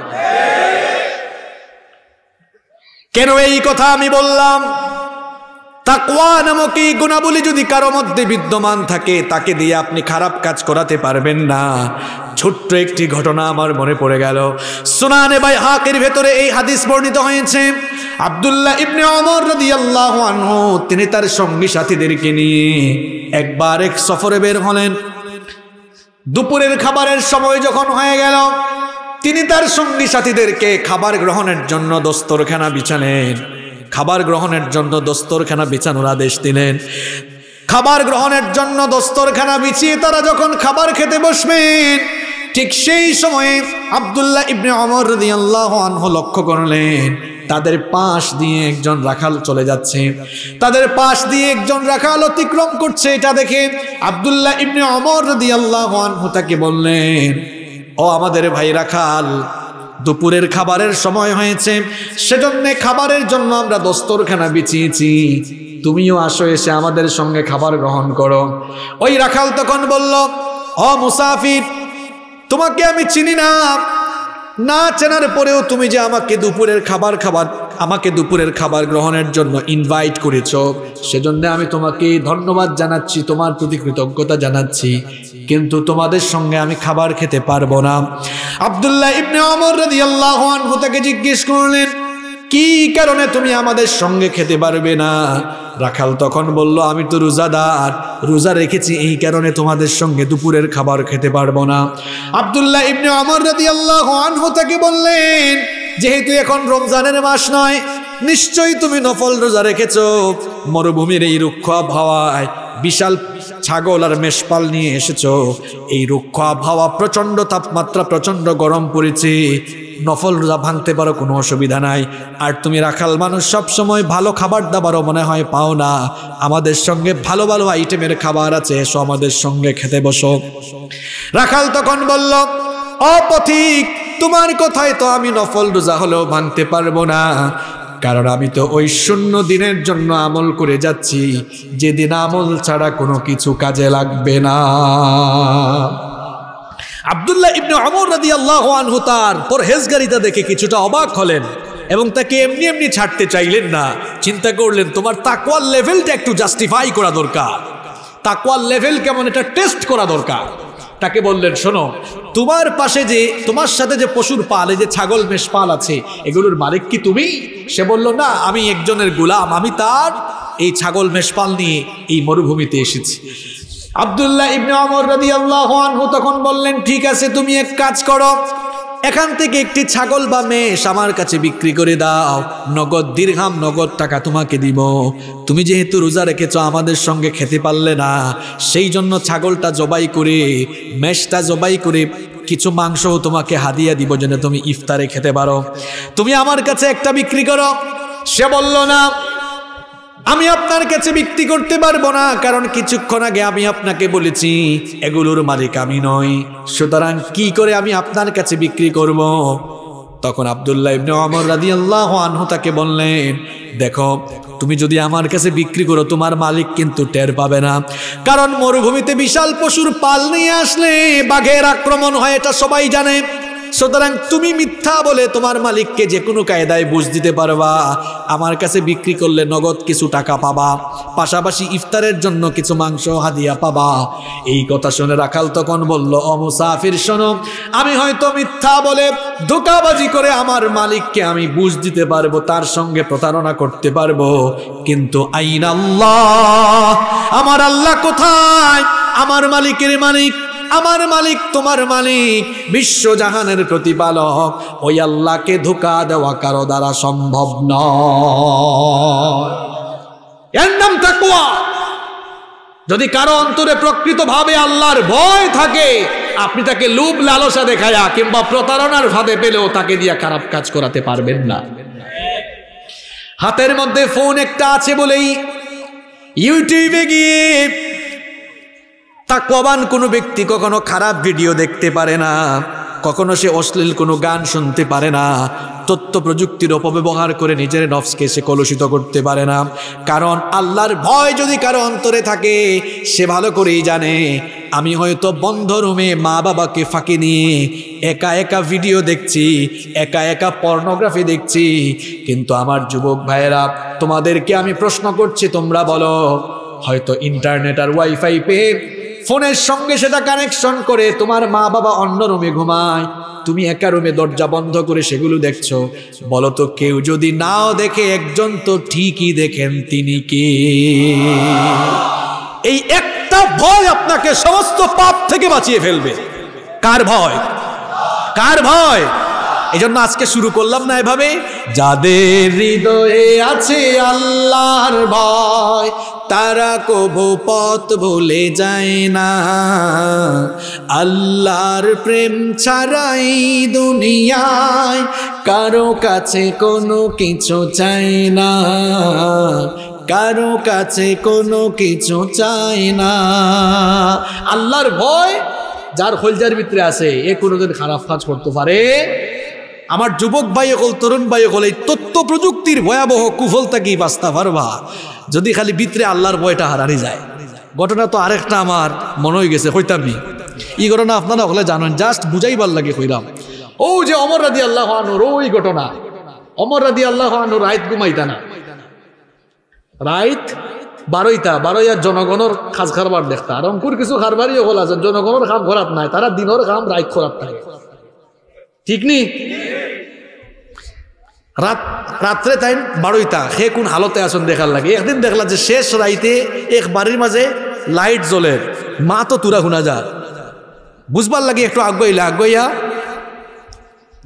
কেন এই কথা আমি বললাম তাকওয়া নামক এই গুণাবলী যদি কারো মধ্যে বিদ্যমান থাকে তাকে দিয়ে আপনি খারাপ কাজ করাতে পারবেন না ছোট্ট একটি ঘটনা আমার মনে পড়ে গেল সোনানে বাই হাকের ভেতরে এই হাদিস বর্ণিত হয়েছে আবদুল্লাহ ইবনে অমর রদি আল্লাহ তিনি তার সঙ্গী সাথীদেরকে নিয়ে একবার এক সফরে বের হলেন দুপুরের খাবারের সময় যখন হয়ে গেল তিনি তার সঙ্গী সাথীদেরকে খাবার গ্রহণের জন্য দস্তরখানা বিছানের খাবার গ্রহণের জন্য দস্তরখানা বিছানোর আদেশ দিলেন খাবার গ্রহণের জন্য দস্তরখানা বিছিয়ে তারা যখন খাবার খেতে বসবেন ঠিক সেই সময়ে আবদুল্লাহ ইবনে অমর রদিয়াল্লাহ আনহ লক্ষ্য করলেন তাদের পাশ দিয়ে একজন রাখাল চলে যাচ্ছে তাদের পাশ দিয়ে একজন রাখাল অতিক্রম করছে এটা দেখে আবদুল্লাহ ইবনে অমর রদিয়াল্লাহ তাকে বললেন ও আমাদের ভাই রাখাল দুপুরের খাবারের সময় হয়েছে সেজন্য খাবারের জন্য আমরা দস্তরখানা বিছিয়েছি তুমিও আসো এসে আমাদের সঙ্গে খাবার গ্রহণ করো ওই রাখাল তখন বলল অ মুসাফির তোমাকে আমি চিনি না না চেনার পরেও তুমি যে আমাকে দুপুরের খাবার খাবার আমাকে দুপুরের খাবার গ্রহণের জন্য ইনভাইট করেছ সেজন্য আমি তোমাকে ধন্যবাদ জানাচ্ছি তোমার প্রতি কৃতজ্ঞতা জানাচ্ছি কিন্তু তোমাদের সঙ্গে আমি খাবার খেতে পারবো না আবদুল্লাহ ইবনে অমর রাজি আল্লাহ তাকে জিজ্ঞেস করলেন কি কারণে তুমি আমাদের সঙ্গে খেতে পারবে না রাখাল তখন বলল আমি তো রোজাদার রোজা রেখেছি এই কারণে তোমাদের সঙ্গে দুপুরের খাবার খেতে পারবো না আবদুল্লাহ ইবনে অমর রাজি আল্লাহ তাকে বললেন যেহেতু এখন রমজানের মাস নয় নিশ্চয়ই তুমি নফল রোজা রেখেছ মরুভূমির এই রুক্ষ আবহাওয়ায় বিশাল ছাগল আর মেষপাল নিয়ে এসেছ এই রুক্ষ আবহাওয়া প্রচণ্ড তাপমাত্রা প্রচণ্ড গরম পড়েছে নফল রোজা ভাঙতে পারো কোনো অসুবিধা নাই আর তুমি রাখাল মানুষ সব সময় ভালো খাবার দাবারও মনে হয় পাও না আমাদের সঙ্গে ভালো ভালো আইটেমের খাবার আছে এসো আমাদের সঙ্গে খেতে বসো রাখাল তখন বলল অপথিক তোমার কথায় তো আমি নফল রোজা হলেও ভাঙতে পারবো না কারণ আমি তো ওই শূন্য দিনের জন্য আমল করে যাচ্ছি যেদিন আমল ছাড়া কোনো কিছু কাজে লাগবে না আবদুল্লাহ ইবনে অমর রাদি আল্লাহ আনহু তার পরহেজগারিতা দেখে কিছুটা অবাক হলেন এবং তাকে এমনি এমনি ছাড়তে চাইলেন না চিন্তা করলেন তোমার তাকওয়ার লেভেলটা একটু জাস্টিফাই করা দরকার তাকওয়ার লেভেল কেমন এটা টেস্ট করা দরকার তাকে বললেন শোনো তোমার পাশে যে তোমার সাথে যে পশুর পাল এই যে ছাগল পাল আছে এগুলোর মালিক কি তুমি সে বলল না আমি একজনের গোলাম আমি তার এই ছাগল মেষপাল নিয়ে এই মরুভূমিতে এসেছি আবদুল্লাহ ইবনে আমর রাদিয়াল্লাহু আনহু তখন বললেন ঠিক আছে তুমি এক কাজ করো এখান থেকে একটি ছাগল বা মেষ আমার কাছে বিক্রি করে দাও নগদ দীর্ঘাম নগদ টাকা তোমাকে দিব তুমি যেহেতু রোজা রেখেছ আমাদের সঙ্গে খেতে পারলে না সেই জন্য ছাগলটা জবাই করে মেষটা জবাই করে কিছু মাংসও তোমাকে হাদিয়া দিব যেন তুমি ইফতারে খেতে পারো তুমি আমার কাছে একটা বিক্রি করো সে বলল না আমি আপনার কাছে বিক্রি করতে পারবো না কারণ কিছুক্ষণ আগে আমি আপনাকে বলেছি এগুলোর মালিক আমি নই সুতরাং কি করে আমি আপনার কাছে বিক্রি করব। তখন আবদুল্লাহ ইবনে অমর রাজি আল্লাহ আনহু তাকে বললেন দেখো তুমি যদি আমার কাছে বিক্রি করো তোমার মালিক কিন্তু টের পাবে না কারণ মরুভূমিতে বিশাল পশুর পাল নিয়ে আসলে বাঘের আক্রমণ হয় এটা সবাই জানে সুতরাং তুমি মিথ্যা বলে তোমার মালিককে যে কোনো কায়দায় বুঝ দিতে পারবা আমার কাছে বিক্রি করলে নগদ কিছু টাকা পাবা পাশাপাশি ইফতারের জন্য কিছু মাংস হাদিয়া পাবা এই কথা শুনে রাখাল তখন বলল অমুসাফির শোনো আমি হয়তো মিথ্যা বলে ধোকাবাজি করে আমার মালিককে আমি বুঝ দিতে পারবো তার সঙ্গে প্রতারণা করতে পারবো কিন্তু আইন আল্লাহ আমার আল্লাহ কোথায় আমার মালিকের মালিক আমার মালিক তোমার মালিক বিশ্বজাহানের প্রতিপালক ওই আল্লাহকে ধোকা দেওয়া কারো দ্বারা সম্ভব নাম থাকুয়া যদি কারো অন্তরে প্রকৃতভাবে আল্লাহর ভয় থাকে আপনি তাকে লোভ লালসা দেখায়া কিংবা প্রতারণার ফাঁদে পেলেও তাকে দিয়ে খারাপ কাজ করাতে পারবেন না হাতের মধ্যে ফোন একটা আছে বলেই ইউটিউবে গিয়ে তাকওয়াবান কোনো ব্যক্তি কখনো খারাপ ভিডিও দেখতে পারে না কখনো সে অশ্লীল কোনো গান শুনতে পারে না তথ্য প্রযুক্তির অপব্যবহার করে নিজের নফসকে সে কলুষিত করতে পারে না কারণ আল্লাহর ভয় যদি কারো অন্তরে থাকে সে ভালো করেই জানে আমি হয়তো বন্ধ রুমে মা বাবাকে ফাঁকি নিয়ে একা একা ভিডিও দেখছি একা একা পর্নোগ্রাফি দেখছি কিন্তু আমার যুবক ভাইয়েরা তোমাদেরকে আমি প্রশ্ন করছি তোমরা বলো হয়তো ইন্টারনেট আর ওয়াইফাই পেয়ে ফোনের সঙ্গে সেটা কানেকশন করে তোমার মা বাবা অন্য রুমে ঘুমায় তুমি একা রুমে দরজা বন্ধ করে সেগুলো দেখছো বলো তো কেউ যদি নাও দেখে একজন তো ঠিকই দেখেন তিনি কে এই একটা ভয় আপনাকে সমস্ত পাপ থেকে বাঁচিয়ে ফেলবে কার ভয় কার ভয় এজন্য আজকে শুরু করলাম না এভাবে যাদের হৃদয়ে আছে আল্লাহর ভয় তারা কবু পথ ভুলে যায় না আল্লাহর প্রেম ছাড়াই দুনিয়ায় কারো কাছে কোনো কিছু চায় না কারো কাছে কোনো কিছু চায় না আল্লাহর ভয় যার হলজার ভিতরে আছে এ কোনোদিন খারাপ কাজ করতে পারে আমার যুবক ভাই হল তরুণ ভাই হল এই তথ্য প্রযুক্তির ভয়াবহ কুফল থেকেই বাস্তা পারবা যদি খালি ভিতরে আল্লাহর বয়টা হারানি যায় ঘটনা তো আরেকটা আমার মনে হয়ে গেছে হইতামি এই ঘটনা আপনারা হলে জানেন জাস্ট বুঝাইবার লাগে কইলাম ও যে অমর রাদি আল্লাহ আনুর ওই ঘটনা অমর রাদি আল্লাহ আনুর রায়ত ঘুমাইতা না রাইত বারোইতা বারোইয়ার জনগণের খাজ খারবার দেখতা রংপুর কিছু খারবারই হল আছে জনগণের খাম খরাপ নাই তারা দিনের খাম রাইত খরাপ থাকে ঠিক নি রাত রাত্রে তাই বারোইতা সে কোন হালতে আসুন দেখার লাগে একদিন দেখলা যে শেষ রাইতে এক বাড়ির মাঝে লাইট জ্বলে মা তো তুরা শুনা যা বুঝবার লাগে একটু আগুয়াইলা আগুয়াইয়া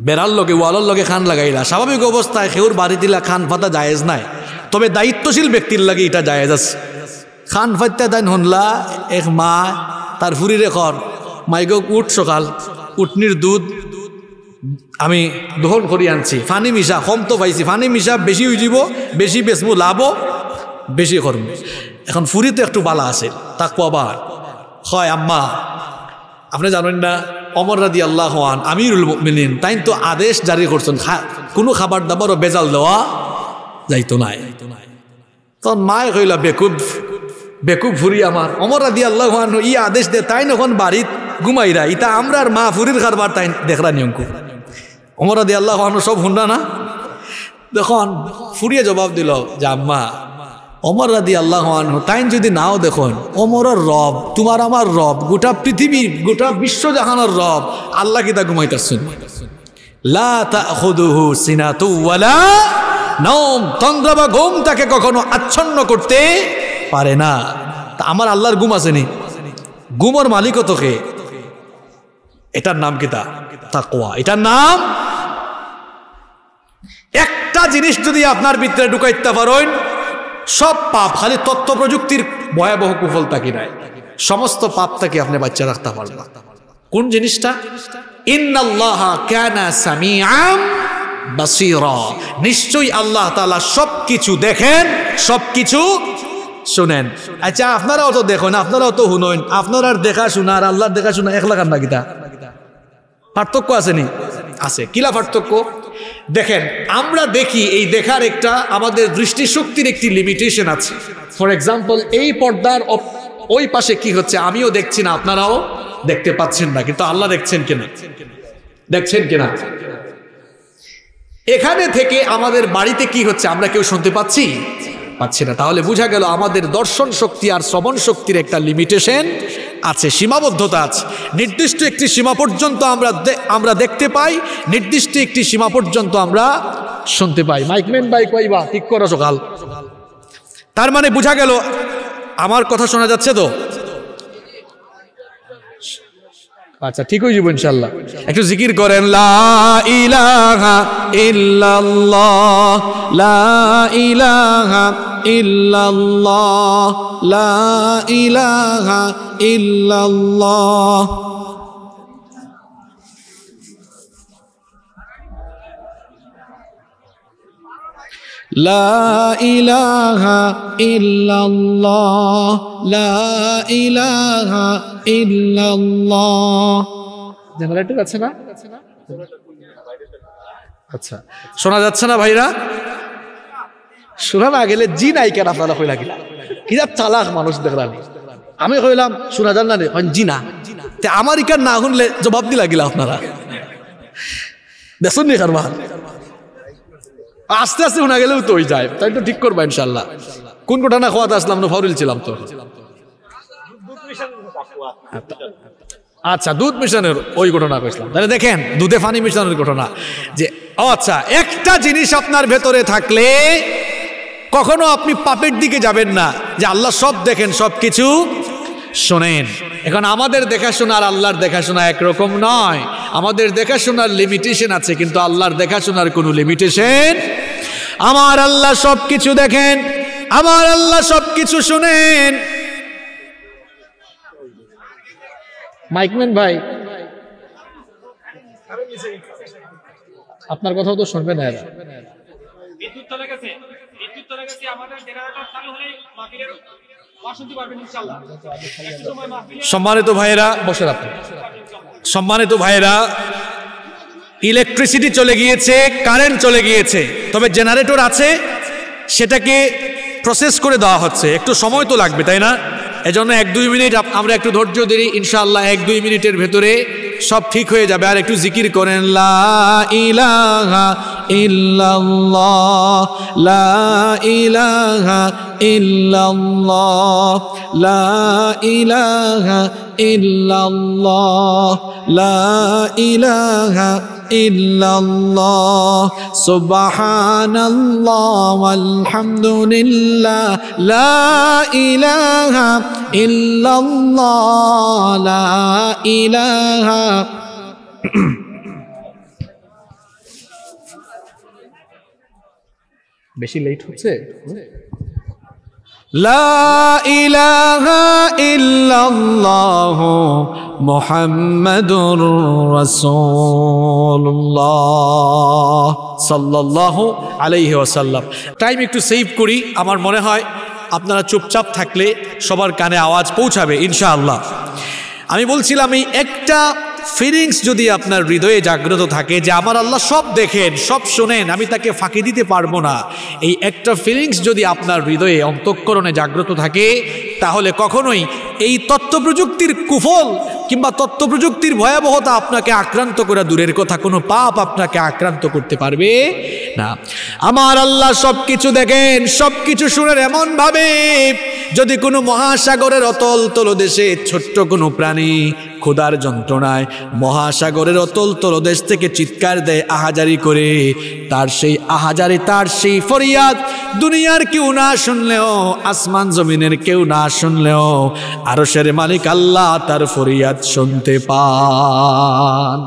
বেড়ার লগে ওয়ালর লগে খান লাগাইলা স্বাভাবিক অবস্থায় সেউর বাড়ি দিলা খান ফাতা জায়েজ নাই তবে দায়িত্বশীল ব্যক্তির লাগে এটা জায়েজ আছে খান ফাত্যা তাই হনলা এক মা তার ফুরিরে কর মাইগ উঠ সকাল উঠনির দুধ আমি দোহন করি আনছি ফানি মিশা কম তো পাইছি ফানি মিশা বেশি উজিব বেশি বেচবো লাভ বেশি করব এখন ফুরিতে একটু বালা আছে তাক আবার হয় আম্মা আপনি জানেন না অমর রাদি আল্লাহ হওয়ান আমি মিলিন তাই তো আদেশ জারি করছেন কোনো খাবার ও বেজাল দেওয়া যাইতো নাই তখন মায় কইলা বেকুব বেকুব ফুরি আমার অমর রাদি আল্লাহ হওয়ান ই আদেশ দে তাই নখন বাড়িত ঘুমাইরা ইতা আমরার মা ফুরির খারবার তাই দেখরা করি ওমর আদি আল্লাহ সব হুন্ডা না দেখুন ফুরিয়ে জবাব দিল যে আম্মা অমর রাদি আল্লাহ আনহু তাই যদি নাও দেখুন অমরের রব তোমার আমার রব গোটা পৃথিবী গোটা জাহানোর রব আল্লাহ কি তা ঘুমাইতেছেন নম তন্দ্রা বা ঘুম তাকে কখনো আচ্ছন্ন করতে পারে না তা আমার আল্লাহর গুম আসেনি গুমর মালিক তোকে এটার নাম কি তা এটার নাম একটা জিনিস যদি আপনার ভিতরে ঢুকাইতে পারেন সব পাপ খালি তথ্য প্রযুক্তির ভয়াবহ কুফল থাকি নাই সমস্ত পাপ থাকে আপনি বাচ্চা রাখতে পারবেন কোন জিনিসটা নিশ্চয়ই আল্লাহ তালা সব কিছু দেখেন সব কিছু শুনেন আচ্ছা আপনারাও তো দেখুন আপনারাও তো শুনেন আপনার দেখা শোনা আর আল্লাহর দেখা শোনা এক লাগান না পার্থক্য আছে নি আছে কিলা পার্থক্য দেখেন আমরা দেখি এই দেখার একটা আমাদের দৃষ্টিশক্তির একটি লিমিটেশন আছে ফর এক্সাম্পল এই পর্দার ওই পাশে কি হচ্ছে আমিও দেখছি না আপনারাও দেখতে পাচ্ছেন না কিন্তু আল্লাহ দেখছেন কিনা দেখছেন কিনা এখানে থেকে আমাদের বাড়িতে কি হচ্ছে আমরা কেউ শুনতে পাচ্ছি পাচ্ছি না তাহলে বোঝা গেল আমাদের দর্শন শক্তি আর শ্রবণ শক্তির একটা লিমিটেশন আছে সীমাবদ্ধতা আছে নির্দিষ্ট একটি সীমা পর্যন্ত আমরা আমরা দেখতে পাই নির্দিষ্ট একটি সীমা পর্যন্ত আমরা শুনতে পাই মাইকম্যান বাইক বা ঠিক করো সকাল তার মানে বোঝা গেল আমার কথা শোনা যাচ্ছে তো আচ্ছা ঠিক হয়ে যাবো ইনশাল্লাহ একটু জিকির করেন লা ইলাহা ইল্লাল্লাহ লা ইলাহা লা ইলাহা ইল্লাল্লাহ লা ইলাহা ইল্লাল্লাহ লা ইলাহা ইল্লাল্লাহ জেনারেটর আছে না আচ্ছা শোনা যাচ্ছে না ভাইরা শোনা না গেলে জি নাই কেন আপনারা হয়ে লাগিল কি যা চালাক মানুষ দেখলাম আমি হইলাম শোনা যান না রে জি না তে আমার ইকার না শুনলে জবাব দি লাগিল আপনারা দেখুন নি কারবার আস্তে আস্তে শোনা গেলেও তো ওই যায় তাই তো ঠিক করবো ইনশাল্লাহ কোন কোটা না খোয়াতে আসলাম না ফরিল ছিলাম তো আচ্ছা দুধ মিশনের ওই ঘটনা কইছিলাম তাহলে দেখেন দুধে পানি মিশনের ঘটনা যে আচ্ছা একটা জিনিস আপনার ভেতরে থাকলে কখনো আপনি পাপের দিকে যাবেন না যে আল্লাহ সব দেখেন সব কিছু শোনেন এখন আমাদের দেখাশোনা আর আল্লাহর দেখাশোনা একরকম নয় আমাদের দেখাশোনার লিমিটেশন আছে কিন্তু আল্লাহর দেখাশোনার কোনো লিমিটেশন আমার আল্লাহ সব কিছু দেখেন আমার আল্লাহ সব কিছু শোনেন মাইকম্যান ভাই আপনার কথাও তো শুনবে না বিদ্যুৎ চলে গেছে বিদ্যুৎ চলে গেছে আমাদের জেনারেটর চালু হলে সম্মানিত ভাইয়েরা বসে রাখুন সম্মানিত ভাইয়েরা ইলেকট্রিসিটি চলে গিয়েছে কারেন্ট চলে গিয়েছে তবে জেনারেটর আছে সেটাকে প্রসেস করে দেওয়া হচ্ছে একটু সময় তো লাগবে তাই না এজন্য এক দুই মিনিট আমরা একটু ধৈর্য দিই ইনশাআল্লাহ এক দুই মিনিটের ভেতরে সব ঠিক হয়ে যাবে আর একটু জিকির করেন লা লা ইলাহা লা إلا الله لا إله إلا الله سبحان الله والحمد لله لا إله إلا الله لا إله বেশি লেট হচ্ছে টাইম একটু সেভ করি আমার মনে হয় আপনারা চুপচাপ থাকলে সবার কানে আওয়াজ পৌঁছাবে ইনশাআল্লাহ আমি বলছিলাম এই একটা ফিলিংস যদি আপনার হৃদয়ে জাগ্রত থাকে যে আমার আল্লাহ সব দেখেন সব শোনেন আমি তাকে ফাঁকি দিতে পারবো না এই একটা ফিলিংস যদি আপনার হৃদয়ে অন্তঃকরণে জাগ্রত থাকে তাহলে কখনোই এই তথ্য প্রযুক্তির কুফল কিংবা তথ্য প্রযুক্তির ভয়াবহতা আপনাকে আক্রান্ত করা দূরের কথা কোনো পাপ আপনাকে আক্রান্ত করতে পারবে না আমার আল্লাহ সব কিছু দেখেন সব কিছু শুনেন এমনভাবে যদি কোনো মহাসাগরের অতল তল দেশে ছোট্ট কোনো প্রাণী ক্ষুধার যন্ত্রণায় মহাসাগরের অতল তলদেশ থেকে চিৎকার দেয় আহাজারি করে তার সেই আহাজারি তার সেই ফরিয়াদ দুনিয়ার কেউ না শুনলেও আসমান জমিনের কেউ না শুনলেও সেরে মালিক আল্লাহ তার ফরিয়াদ আওয়াজ শুনতে পান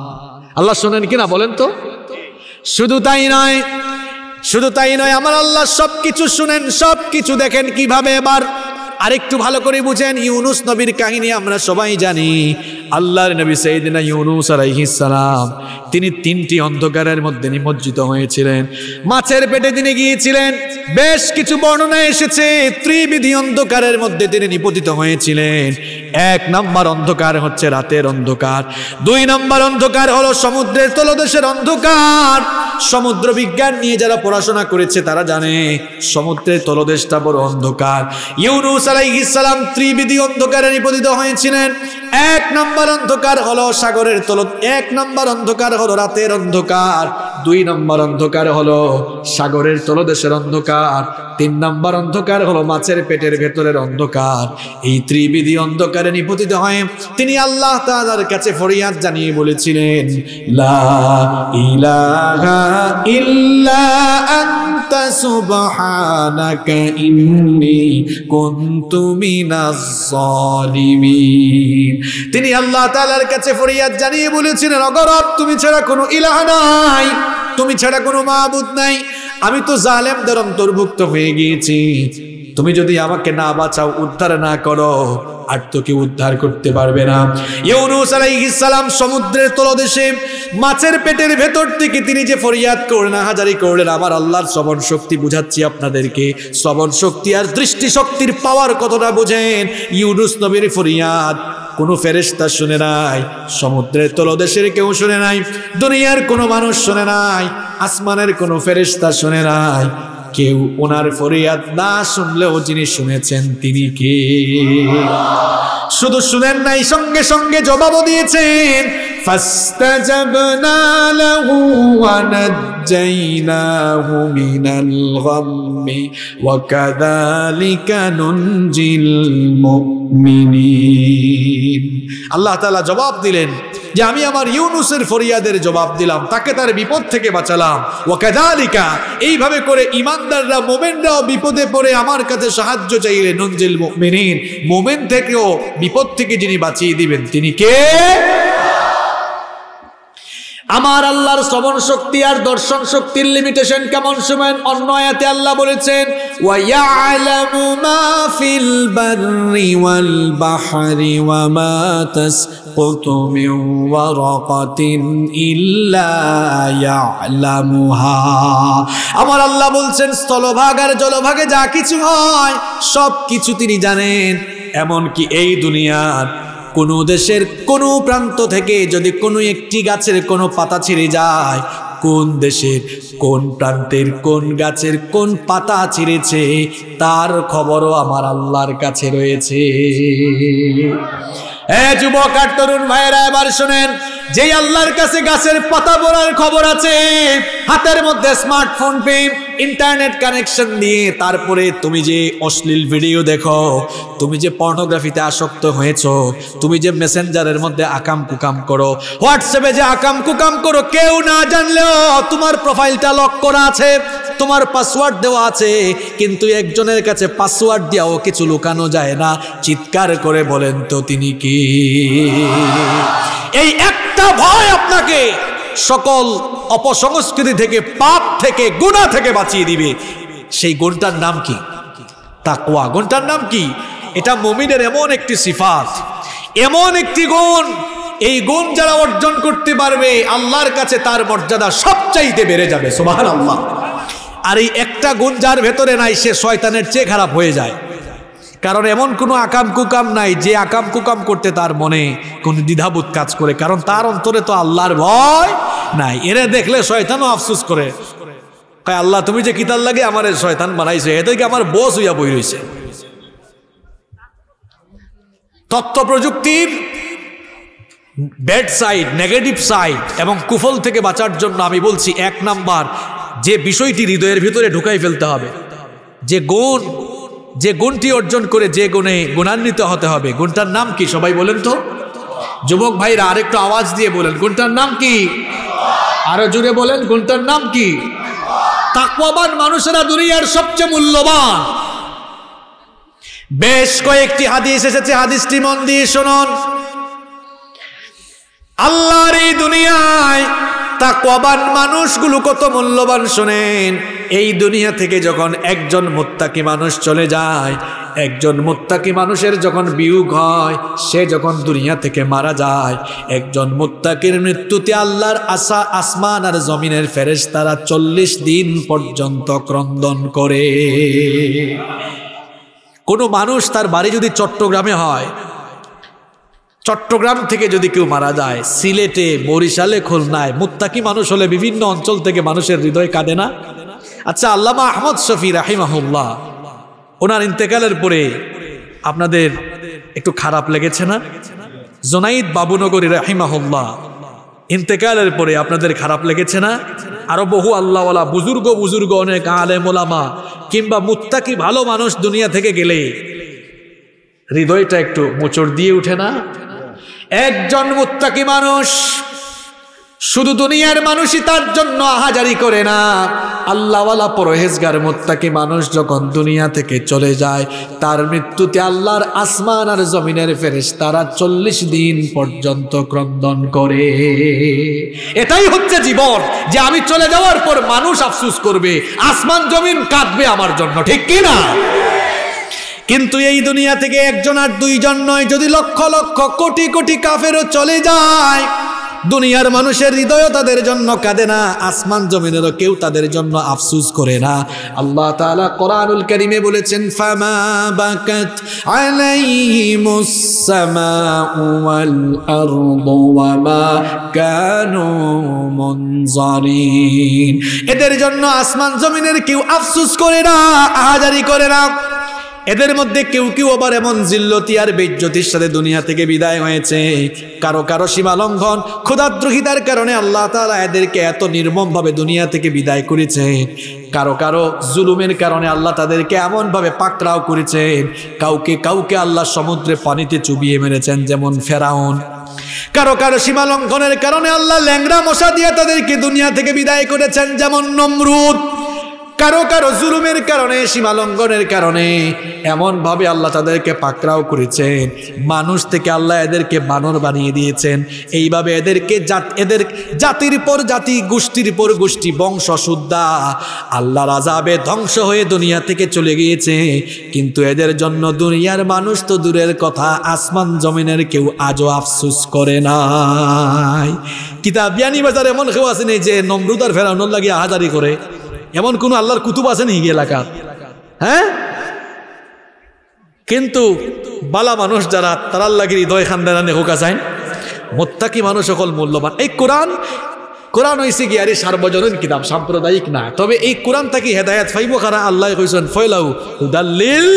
আল্লাহ শোনেন কিনা বলেন তো শুধু তাই নয় শুধু তাই নয় আমার আল্লাহ সব কিছু শুনেন সব কিছু দেখেন কিভাবে এবার আরেকটু ভালো করে বুঝেন ইউনুস নবীর কাহিনী আমরা সবাই জানি আল্লাহর নবী সঈদিনা ইউনুস আলাইহিসালাম তিনি তিনটি অন্ধকারের মধ্যে নিমজ্জিত হয়েছিলেন মাছের পেটে তিনি গিয়েছিলেন বেশ কিছু বর্ণনা এসেছে ত্রিবিধি অন্ধকারের মধ্যে তিনি নিপতিত হয়েছিলেন এক নম্বর অন্ধকার হচ্ছে রাতের অন্ধকার দুই নম্বর অন্ধকার হলো সমুদ্রের তলদেশের অন্ধকার সমুদ্র বিজ্ঞান নিয়ে যারা পড়াশোনা করেছে তারা জানে সমুদ্রের তলদেশটা বড় অন্ধকার ইউনুস আলাইহিস সালাম ত্রিবিধি অন্ধকারে নিপতিত হয়েছিলেন এক নম্বর অন্ধকার হলো সাগরের তল এক নম্বর অন্ধকার হলো রাতের অন্ধকার দুই নম্বর অন্ধকার হলো সাগরের তলদেশের অন্ধকার তিন নম্বর অন্ধকার হলো মাছের পেটের ভেতরের অন্ধকার এই ত্রিবিধি অন্ধকারে নিপতিত হয় তিনি আল্লাহ তাআলার কাছে ফরিয়াদ জানিয়ে বলেছিলেন লা ইলাহা ইল্লা আনতা সুবহানাকা ইন্নী কুনতু মিনাজ জালিমিন তিনি আল্লাহ তালার কাছে ফরিয়াদ জানিয়ে বলেছিলেন অগরব তুমি ছাড়া কোনো ইলাহ নাই তুমি ছাড়া কোনো মাহবুদ নাই আমি তো জালেমদের অন্তর্ভুক্ত হয়ে গিয়েছি তুমি যদি আমাকে না বাঁচাও উদ্ধার না করো আর তো কেউ উদ্ধার করতে পারবে না ইউনুস সালাম সমুদ্রের তলদেশে মাছের পেটের ভেতর থেকে তিনি যে ফরিয়াদ করলেন হাজারি করলেন আমার আল্লাহর শ্রবণ শক্তি বুঝাচ্ছি আপনাদেরকে শ্রবণ শক্তি আর দৃষ্টি শক্তির পাওয়ার কতটা বোঝেন ইউনুস নবীর ফরিয়াদ কোনো ফেরেস্তা শুনে নাই সমুদ্রের তলদেশের কেউ শুনে নাই দুনিয়ার কোনো মানুষ শুনে নাই আসমানের কোনো ফেরেস্তা শুনে নাই কেউ ওনার ফরিয়াদ না শুনলেও যিনি শুনেছেন তিনি কে শুধু শুনেন নাই সঙ্গে সঙ্গে জবাবও দিয়েছেন আল্লাহ জবাব দিলেন যে আমি আমার ইউনুসের ফরিয়াদের জবাব দিলাম তাকে তার বিপদ থেকে বাঁচালাম ও কেদালিকা এইভাবে করে ইমানদাররা মোমেনরাও বিপদে পড়ে আমার কাছে সাহায্য চাইলে নঞ্জিল মোমেনিন মোমেন থেকেও বিপদ থেকে যিনি বাঁচিয়ে দিবেন তিনি কে আমার আল্লাহর শ্রবণ শক্তি আর দর্শন শক্তির লিমিটেশন কেমন শুনেন অন্য আয়াতে আল্লাহ বলেছেন ওয়ায়ালামু মা ফিল বাররি ওয়াল বাহরি ওয়া মা তাসকুতু মিন ওয়ারাকাতিন ইল্লা ইয়ালামুহা আমার আল্লাহ বলছেন স্থলভাগ আর জলভাগে যা কিছু হয় সব কিছু তিনি জানেন এমনকি এই দুনিয়ার কোনো দেশের কোনো প্রান্ত থেকে যদি কোনো একটি গাছের কোনো পাতা ছিঁড়ে যায় কোন দেশের কোন প্রান্তের কোন গাছের কোন পাতা ছিঁড়েছে তার খবরও আমার আল্লাহর কাছে রয়েছে হ্যাঁ যুবক আর তরুণ ভাইয়েরা এবার শোনেন যেই আল্লাহর কাছে গাছের পাতা পড়ার খবর আছে হাতের মধ্যে স্মার্টফোন পেয়ে ইন্টারনেট কানেকশন নিয়ে তারপরে তুমি যে অশ্লীল ভিডিও দেখো তুমি যে পর্নোগ্রাফিতে আসক্ত হয়েছ তুমি যে মেসেঞ্জারের মধ্যে আকাম কুকাম করো হোয়াটসঅ্যাপে যে আকাম কুকাম করো কেউ না জানলেও তোমার প্রোফাইলটা লক করা আছে তোমার পাসওয়ার্ড দেওয়া আছে কিন্তু একজনের কাছে পাসওয়ার্ড দেওয়াও কিছু লুকানো যায় না চিৎকার করে বলেন তো তিনি কি এই একটা ভয় আপনাকে সকল অপসংস্কৃতি থেকে পাপ থেকে গুণা থেকে বাঁচিয়ে দিবে সেই গুণটার নাম কি তাকুয়া গুণটার নাম কি এটা মমিনের এমন একটি সিফাত এমন একটি গুণ এই গুণ যারা অর্জন করতে পারবে আল্লাহর কাছে তার মর্যাদা সবচাইতে বেড়ে যাবে সোমাহান আল্লাহ আর এই একটা গুণ যার ভেতরে নাই সে শয়তানের চেয়ে খারাপ হয়ে যায় কারণ এমন কোনো আকাম কুকাম নাই যে আকাম কুকাম করতে তার মনে কোন দ্বিধাবোধ কাজ করে কারণ তার অন্তরে তো আল্লাহর ভয় নাই এরে দেখলে শয়তানও আফসুস করে কয় আল্লাহ তুমি যে কিতার লাগে আমার শয়তান বানাইছে থেকে আমার বস হইয়া বই রয়েছে তথ্য প্রযুক্তির ব্যাড সাইড নেগেটিভ সাইড এবং কুফল থেকে বাঁচার জন্য আমি বলছি এক নাম্বার যে বিষয়টি হৃদয়ের ভিতরে ঢুকাই ফেলতে হবে যে গুণ যে গুণটি অর্জন করে যে গুণে গুণান্বিত হতে হবে গুণটার নাম কি সবাই বলেন তো যুবক ভাইরা আরেকটু আওয়াজ দিয়ে বলেন গুণটার নাম কি আরো জুড়ে বলেন গুণটার নাম কি তাকওয়াবান মানুষেরা দুনিয়ার সবচেয়ে মূল্যবান বেশ কয়েকটি হাদিস এসেছে হাদিসটি মন দিয়ে শুনুন আল্লাহর এই দুনিয়ায় কবান মানুষগুলো কত মূল্যবান শোনেন এই দুনিয়া থেকে যখন একজন মোত্তাকি মানুষ চলে যায় একজন মুত্তাকি মানুষের যখন বিয়োগ হয় সে যখন দুনিয়া থেকে মারা যায় একজন মুত্তাকির মৃত্যুতে আল্লাহর আশা আসমান আর জমিনের ফেরেস তারা চল্লিশ দিন পর্যন্ত ক্রন্দন করে কোনো মানুষ তার বাড়ি যদি চট্টগ্রামে হয় চট্টগ্রাম থেকে যদি কেউ মারা যায় সিলেটে বরিশালে খুলনায় মুত্তাকি মানুষ হলে বিভিন্ন অঞ্চল থেকে মানুষের হৃদয় কাঁদে না আচ্ছা আল্লামা আহমদ শফি রাহিমাহুল্লাহ ওনার ইন্তেকালের পরে আপনাদের একটু খারাপ লেগেছে না জোনাইদ বাবুনগরী রাহিমাহুল্লাহ ইন্তেকালের পরে আপনাদের খারাপ লেগেছে না আরো বহু আল্লাহওয়ালা বুজুর্গ বুজুর্গ অনেক আলে মোলামা কিংবা মুত্তাকি ভালো মানুষ দুনিয়া থেকে গেলে হৃদয়টা একটু মোচড় দিয়ে উঠে না একজন মুত্তাকি মানুষ শুধু দুনিয়ার মানুষই তার জন্য আহাজারি করে না আল্লাহওয়ালা পরহেজগার মোত্তাকি মানুষ যখন দুনিয়া থেকে চলে যায় তার মৃত্যুতে আল্লাহর আসমান আর জমিনের ফেরেশ তারা চল্লিশ দিন পর্যন্ত ক্রন্দন করে এটাই হচ্ছে জীবন যে আমি চলে যাওয়ার পর মানুষ আফসুস করবে আসমান জমিন কাঁদবে আমার জন্য ঠিক কিনা না কিন্তু এই দুনিয়া থেকে একজন আর দুইজন নয় যদি লক্ষ লক্ষ কোটি কোটি কাফেরও চলে যায় দুনিয়ার মানুষের হৃদয় তাদের জন্য কাঁদে না আসমান জমিনেরও কেউ তাদের জন্য আফসুস করে না আল্লাহ তালা কোরআনুল করিমে বলেছেন ফামা বাকাত এদের জন্য আসমান জমিনের কেউ আফসুস করে না আহাজারি করে না এদের মধ্যে কেউ কেউ আবার এমন জিল্লতি আর বেজ্জতির সাথে দুনিয়া থেকে বিদায় হয়েছে কারো কারো সীমা লঙ্ঘন ক্ষুদাদ্রোহিতার কারণে আল্লাহ তালা এদেরকে এত নির্মমভাবে দুনিয়া থেকে বিদায় করেছে কারো কারো জুলুমের কারণে আল্লাহ তাদেরকে এমনভাবে পাকড়াও করেছেন কাউকে কাউকে আল্লাহ সমুদ্রে পানিতে চুবিয়ে মেরেছেন যেমন ফেরাউন কারো কারো সীমা লঙ্ঘনের কারণে আল্লাহ ল্যাংরা মশা দিয়ে তাদেরকে দুনিয়া থেকে বিদায় করেছেন যেমন নমরুদ কারো কারো জুলুমের কারণে সীমালঙ্ঘনের কারণে এমনভাবে আল্লাহ তাদেরকে পাকড়াও করেছেন মানুষ থেকে আল্লাহ এদেরকে বানর বানিয়ে দিয়েছেন এইভাবে এদেরকে জাত এদের জাতির পর জাতি গোষ্ঠীর পর গোষ্ঠী বংশ সুদ্দা আল্লাহ রাজাবে ধ্বংস হয়ে দুনিয়া থেকে চলে গিয়েছে কিন্তু এদের জন্য দুনিয়ার মানুষ তো দূরের কথা আসমান জমিনের কেউ আজও আফসুস করে না কিতাব বিয়ানি বাজার এমন কেউ আসেনি যে নমরুদার ফেরানোর লাগিয়ে হাজারি করে এমন কোনো আল্লাহর কুতুব আছে নি এলাকা হ্যাঁ কিন্তু বালা মানুষ যারা তারা আল্লাহগির হৃদয় খান্দানে হোকা যায় কি মানুষ সকল মূল্যবান এই কোরআন কোরআন হয়েছে কি আরে সার্বজনীন কিতাব সাম্প্রদায়িক না তবে এই কোরআন থাকি হেদায়াত ফাইব খারা আল্লাহ কইছেন ফয়লাউ হুদাল্লিল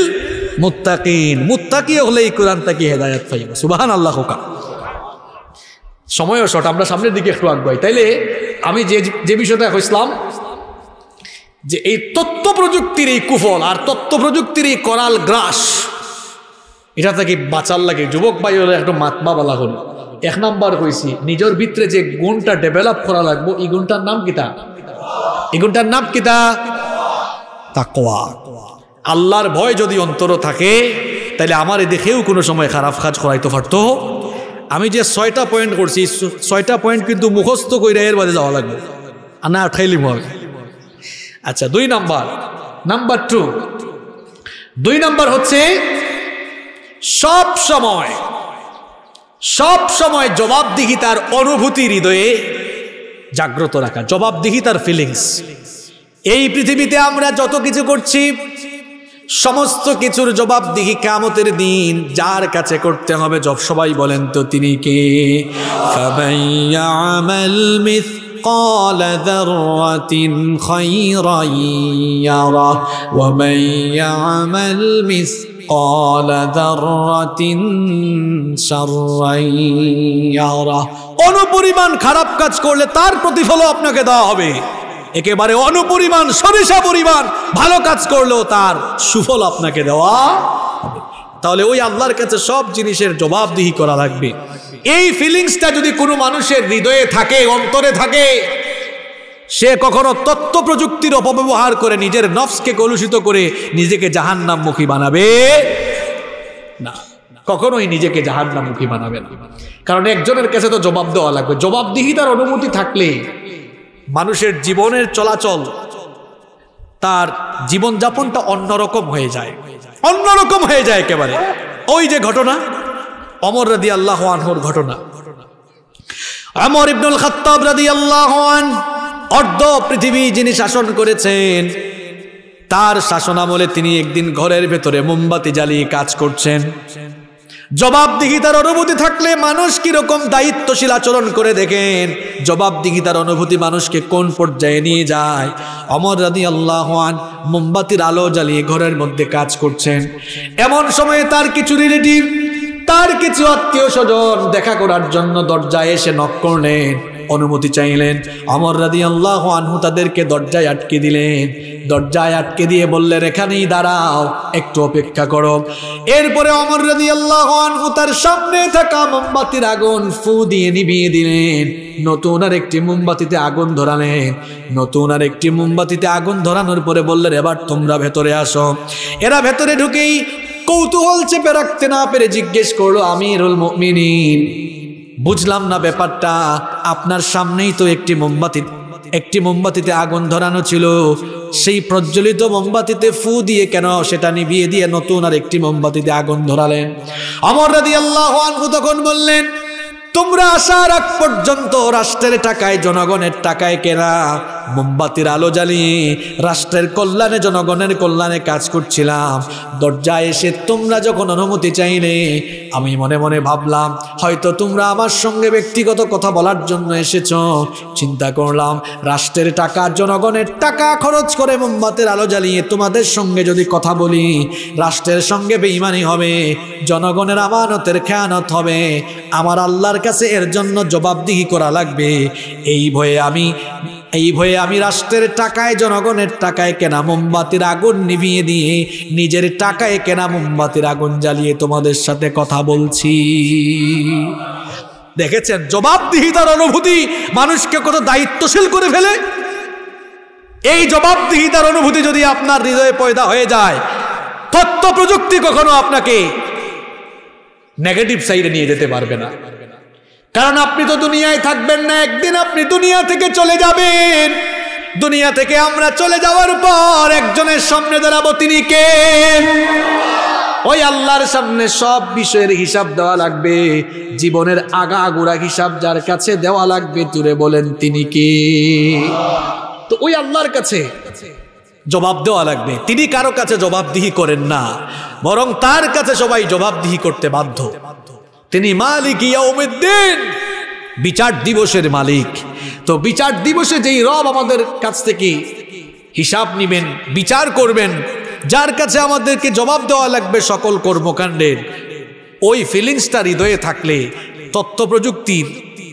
মুত্তাকিন মুত্তাকি হলে এই কোরআন থাকি হেদায়াত ফাইব সুবাহান আল্লাহ হোকা সময়ও শট আমরা সামনের দিকে একটু আগ্রহী তাইলে আমি যে যে বিষয়টা কইসলাম যে এই তথ্য প্রযুক্তির এই কুফল আর তথ্য প্রযুক্তির এই করাল গ্রাস এটা থেকে বাঁচার লাগে যুবক ভাই হলে একটা মাতমা বলা হল এক নাম্বার কইছি নিজের ভিতরে যে গুণটা ডেভেলপ করা লাগবো এই গুণটার নাম কিতা এই গুণটার নাম কিতা তাকোয়া আল্লাহর ভয় যদি অন্তর থাকে তাহলে আমার দেখেও কোনো সময় খারাপ কাজ করাইতে পারতো আমি যে ছয়টা পয়েন্ট করছি ছয়টা পয়েন্ট কিন্তু মুখস্থ করে এর বাদে যাওয়া লাগবে আনা ঠাইলি হবে আচ্ছা দুই নম্বর নাম্বার টু দুই নম্বর হচ্ছে সব সময় সব সময় জবাবদিহিতার অনুভূতি হৃদয়ে জাগ্রত রাখা জবাবদিহিতার ফিলিংস এই পৃথিবীতে আমরা যত কিছু করছি সমস্ত কিছুর জবাবদিহি কামতের দিন যার কাছে করতে হবে সবাই বলেন তো তিনি কে মিথ مثقال ذرة خيرا يره ومن يعمل مثقال ذرة شرا يره অনুপরিমাণ খারাপ কাজ করলে তার প্রতিফল আপনাকে দেওয়া হবে একেবারে অনুপরিমাণ সরিষা পরিমাণ ভালো কাজ করলেও তার সুফল আপনাকে দেওয়া হবে তাহলে ওই আল্লাহর কাছে সব জিনিসের জবাবদিহি করা লাগবে এই ফিলিংসটা যদি কোনো মানুষের হৃদয়ে থাকে অন্তরে থাকে সে কখনো তত্ত্ব প্রযুক্তির অপব্যবহার করে নিজের নফসকে কলুষিত করে নিজেকে জাহান্নামমুখী বানাবে না কখনোই নিজেকে জাহান্নামুখী বানাবে না কারণ একজনের কাছে তো জবাব দেওয়া লাগবে জবাবদিহিতার অনুমতি থাকলে মানুষের জীবনের চলাচল তার জীবনযাপনটা অন্যরকম হয়ে যায় অন্যরকম হয়ে যায় একেবারে ওই যে ঘটনা অমর রাদি আল্লাহ আনহর ঘটনা আমর ইবনুল খাত্তাব রাদি আল্লাহ অর্ধ পৃথিবী যিনি শাসন করেছেন তার শাসন আমলে তিনি একদিন ঘরের ভেতরে মোমবাতি জ্বালিয়ে কাজ করছেন তার অনুভূতি থাকলে মানুষ কিরকম দায়িত্বশীল আচরণ করে দেখেন তার অনুভূতি মানুষকে কোন পর্যায়ে নিয়ে যায় অমর রাদি আল্লাহান মোমবাতির আলো জ্বালিয়ে ঘরের মধ্যে কাজ করছেন এমন সময়ে তার কিছু রিলেটিভ তার কিছু আত্মীয় স্বজন দেখা করার জন্য দরজায় এসে নক করলেন অনুমতি চাইলেন অমর রাদি আল্লাহ আনহু তাদেরকে দরজায় আটকে দিলেন দরজায় আটকে দিয়ে বললেন এখানেই দাঁড়াও একটু অপেক্ষা করো এরপরে অমর রাদি আল্লাহ আনহু তার সামনে থাকা মোমবাতির আগুন ফু দিয়ে নিভিয়ে দিলেন নতুন আর একটি মোমবাতিতে আগুন ধরালেন নতুন আর একটি মোমবাতিতে আগুন ধরানোর পরে বললেন এবার তোমরা ভেতরে আসো এরা ভেতরে ঢুকেই কৌতূহল চেপে রাখতে না পেরে জিজ্ঞেস করলো আমিরুল মুমিনিন বুঝলাম না ব্যাপারটা আপনার সামনেই তো একটি মোমবাতি একটি মোমবাতিতে আগুন ধরানো ছিল সেই প্রজ্বলিত মোমবাতিতে ফু দিয়ে কেন সেটা নিভিয়ে দিয়ে নতুন আর একটি মোমবাতিতে আগুন ধরালেন অমর রাজি আল্লাহ তখন বললেন তোমরা আসার আগ পর্যন্ত রাষ্ট্রের টাকায় জনগণের টাকায় কেনা মোমবাতির আলো জ্বালি রাষ্ট্রের কল্যাণে জনগণের কল্যাণে কাজ করছিলাম দরজায় এসে তোমরা যখন অনুমতি চাইলে আমি মনে মনে ভাবলাম হয়তো তোমরা আমার সঙ্গে ব্যক্তিগত কথা বলার জন্য এসেছ চিন্তা করলাম রাষ্ট্রের টাকা জনগণের টাকা খরচ করে মোমবাতির আলো জ্বালিয়ে তোমাদের সঙ্গে যদি কথা বলি রাষ্ট্রের সঙ্গে বেইমানি হবে জনগণের আমানতের খেয়ানত হবে আমার আল্লাহর কাছে এর জন্য জবাবদিহি করা লাগবে এই ভয়ে আমি এই ভয়ে আমি রাষ্ট্রের টাকায় জনগণের টাকায় কেনা মোমবাতির আগুন নিভিয়ে দিয়ে নিজের টাকায় কেনা মোমবাতির আগুন জ্বালিয়ে তোমাদের সাথে কথা বলছি দেখেছেন জবাবদিহিতার অনুভূতি মানুষকে কত দায়িত্বশীল করে ফেলে এই জবাবদিহিতার অনুভূতি যদি আপনার হৃদয়ে পয়দা হয়ে যায় তথ্য প্রযুক্তি কখনো আপনাকে নেগেটিভ সাইডে নিয়ে যেতে পারবে না কারণ আপনি তো দুনিয়ায় থাকবেন না একদিন আপনি দুনিয়া থেকে চলে যাবেন দুনিয়া থেকে আমরা চলে যাওয়ার পর একজনের সামনে দাঁড়াবো তিনি কে ওই আল্লাহর সামনে সব বিষয়ের হিসাব দেওয়া লাগবে জীবনের আগা আগুড়া হিসাব যার কাছে দেওয়া লাগবে তুলে বলেন তিনি কে তো ওই আল্লাহর কাছে জবাব দেওয়া লাগবে তিনি কারো কাছে জবাবদিহি করেন না বরং তার কাছে সবাই জবাবদিহি করতে বাধ্য তিনি মালিক ইয়াউমিদ্দিন বিচার দিবসের মালিক তো বিচার দিবসে যেই রব আমাদের কাছ থেকে হিসাব নেবেন বিচার করবেন যার কাছে আমাদেরকে জবাব দেওয়া লাগবে সকল কর্মকাণ্ডের ওই ফিলিংসটা হৃদয়ে থাকলে তথ্য প্রযুক্তির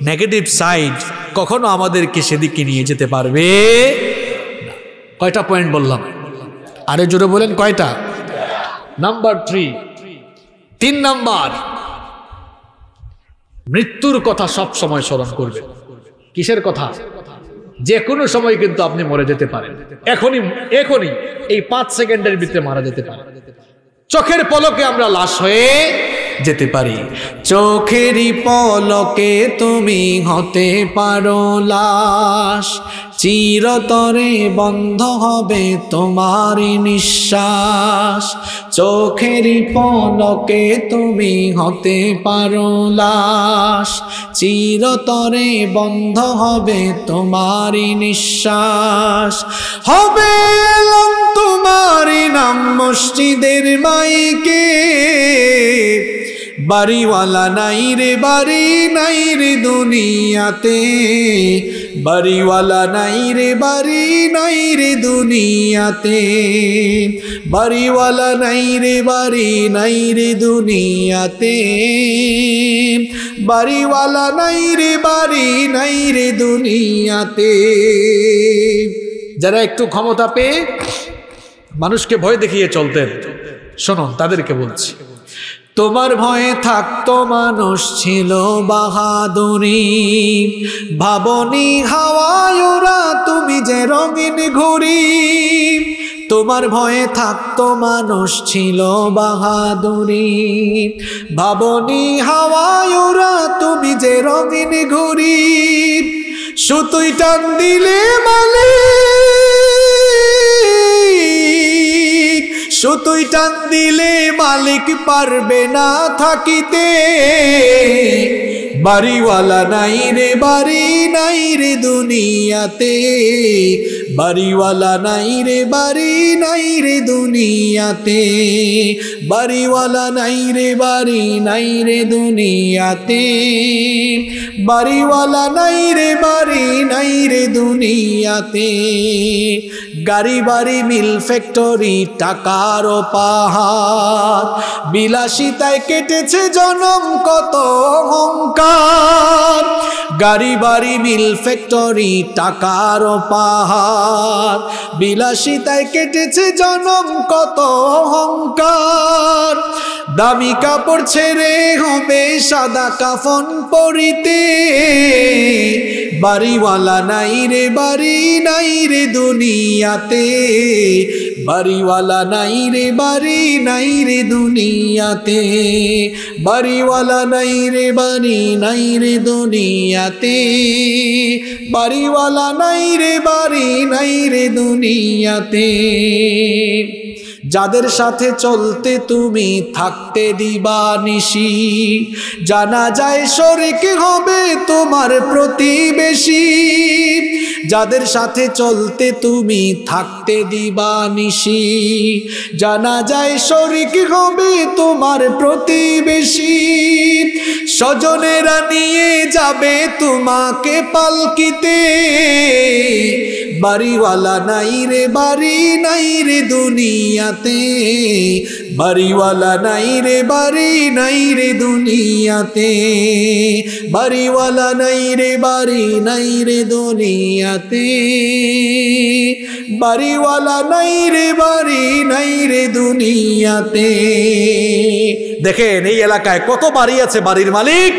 নেগেটিভ সাইড কখনো আমাদেরকে সেদিকে নিয়ে যেতে পারবে কয়টা পয়েন্ট বললাম আরে জোরে বলেন কয়টা নাম্বার থ্রি তিন নাম্বার মৃত্যুর কথা সব সময় স্মরণ করবে কিসের কথা যে কোনো সময় কিন্তু আপনি মরে যেতে পারেন এখনই এখনই এই পাঁচ সেকেন্ডের ভিতরে মারা যেতে পারে চোখের পলকে আমরা লাশ হয়ে যেতে পারি চোখেরই পলকে তুমি হতে পারো লাশ চিরতরে বন্ধ হবে তোমারই নিঃশ্বাস চোখের পলকে তুমি হতে পারো লাশ চিরতরে বন্ধ হবে তোমারই নিঃশ্বাস হবে তোমারই নাম মসজিদের মাইকে বাড়িওয়ালা নাই রে বাড়ি নাই রে দুনিয়াতে বাড়িওয়ালা নাই রে বাড়ি নাই রে দুনিয়াতে বাড়িওয়ালা নাই রে বাড়ি নাই রে দুনিয়াতে বাড়িওয়ালা নাই রে বাড়ি নাই রে দুনিয়াতে যারা একটু ক্ষমতা পেয়ে মানুষকে ভয় দেখিয়ে চলতেন শোনো তাদেরকে বলছি তোমার ভয়ে থাকতো মানুষ ছিল বাহাদুরি ভাবনি হাওয়ায় ওরা তুমি যে রঙিন ঘুরি তোমার ভয়ে থাকতো মানুষ ছিল বাহাদুরি ভাবনি হাওয়ায় ওরা তুমি যে রঙিন ঘুরি সুতুই টান দিলে মালিক সুতুই টান দিলে মালিক পারবে না থাকিতে বাড়িওয়ালা নাই রে বাড়ি নাই রে দুনিয়াতে বাড়িওয়ালা নাই রে বাড়ি নাই রে দুনিয়াতে বাড়িওয়ালা নাই রে বাড়ি নাই রে দুনিয়াতে বাড়িওয়ালা নাই রে বাড়ি নাই রে দুনিয়াতে গাড়ি বাড়ি মিল ফ্যাক্টরি টাকার পাহাড় বিলাসিতায় কেটেছে জনম কত অহংকার গাড়ি বাড়ি মিল ফ্যাক্টরি টাকার পাহাড় বিলাসিতায় কেটেছে জনম কত অহংকার দামি কাপড় ছেড়ে হবে সাদা কাফন পরিতে বাড়িওয়ালা নাই রে বাড়ি নাই রে দুনিয়া দুনিয়াতে বাড়িওয়ালা নাই রে বাড়ি নাই রে দুনিয়াতে বাড়িওয়ালা নাই রে বাড়ি নাই রে দুনিয়াতে বাড়িওয়ালা নাই রে বাড়ি নাই রে দুনিয়াতে যাদের সাথে চলতে তুমি থাকতে দিবা নিশি জানা যায় সরে কে হবে তোমার প্রতিবেশী যাদের সাথে চলতে তুমি থাকতে দিবা নিশি জানা যায় শরিক হবে তোমার প্রতিবেশী স্বজনেরা নিয়ে যাবে তোমাকে পালকিতে বাড়িওয়ালা নাই রে বাড়ি নাই রে দুনিয়াতে বাড়িওয়ালা নাই রে বাড়ি নাই রে দুনিয়াতে বাড়িওয়ালা নাই রে বাড়ি নাই রে দুনিয়াতে বাড়িওয়ালা নাই রে বাড়ি নাই রে দুনিয়াতে দেখেন এই এলাকায় কত বাড়ি আছে বাড়ির মালিক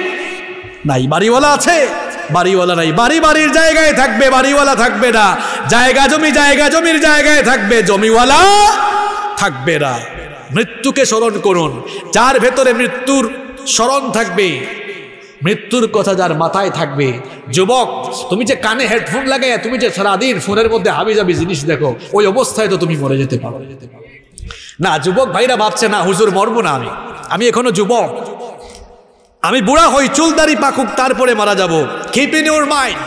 নাই বাড়িওয়ালা আছে বাড়িওয়ালা নাই বাড়ি বাড়ির জায়গায় থাকবে বাড়িওয়ালা থাকবে না জায়গা জমি জায়গা জমির জায়গায় থাকবে জমিওয়ালা থাকবে না মৃত্যুকে স্মরণ করুন যার ভেতরে মৃত্যুর স্মরণ থাকবে মৃত্যুর কথা যার মাথায় থাকবে যুবক তুমি যে কানে হেডফোন লাগাই তুমি যে সারাদিন ফোনের মধ্যে হাবি জাবি জিনিস দেখো ওই অবস্থায় তো তুমি মরে যেতে পারো না যুবক ভাইরা ভাবছে না হুজুর মরব না আমি আমি এখনো যুবক আমি বুড়া হই চুলদারি পাকুক তারপরে মারা যাব keep in your mind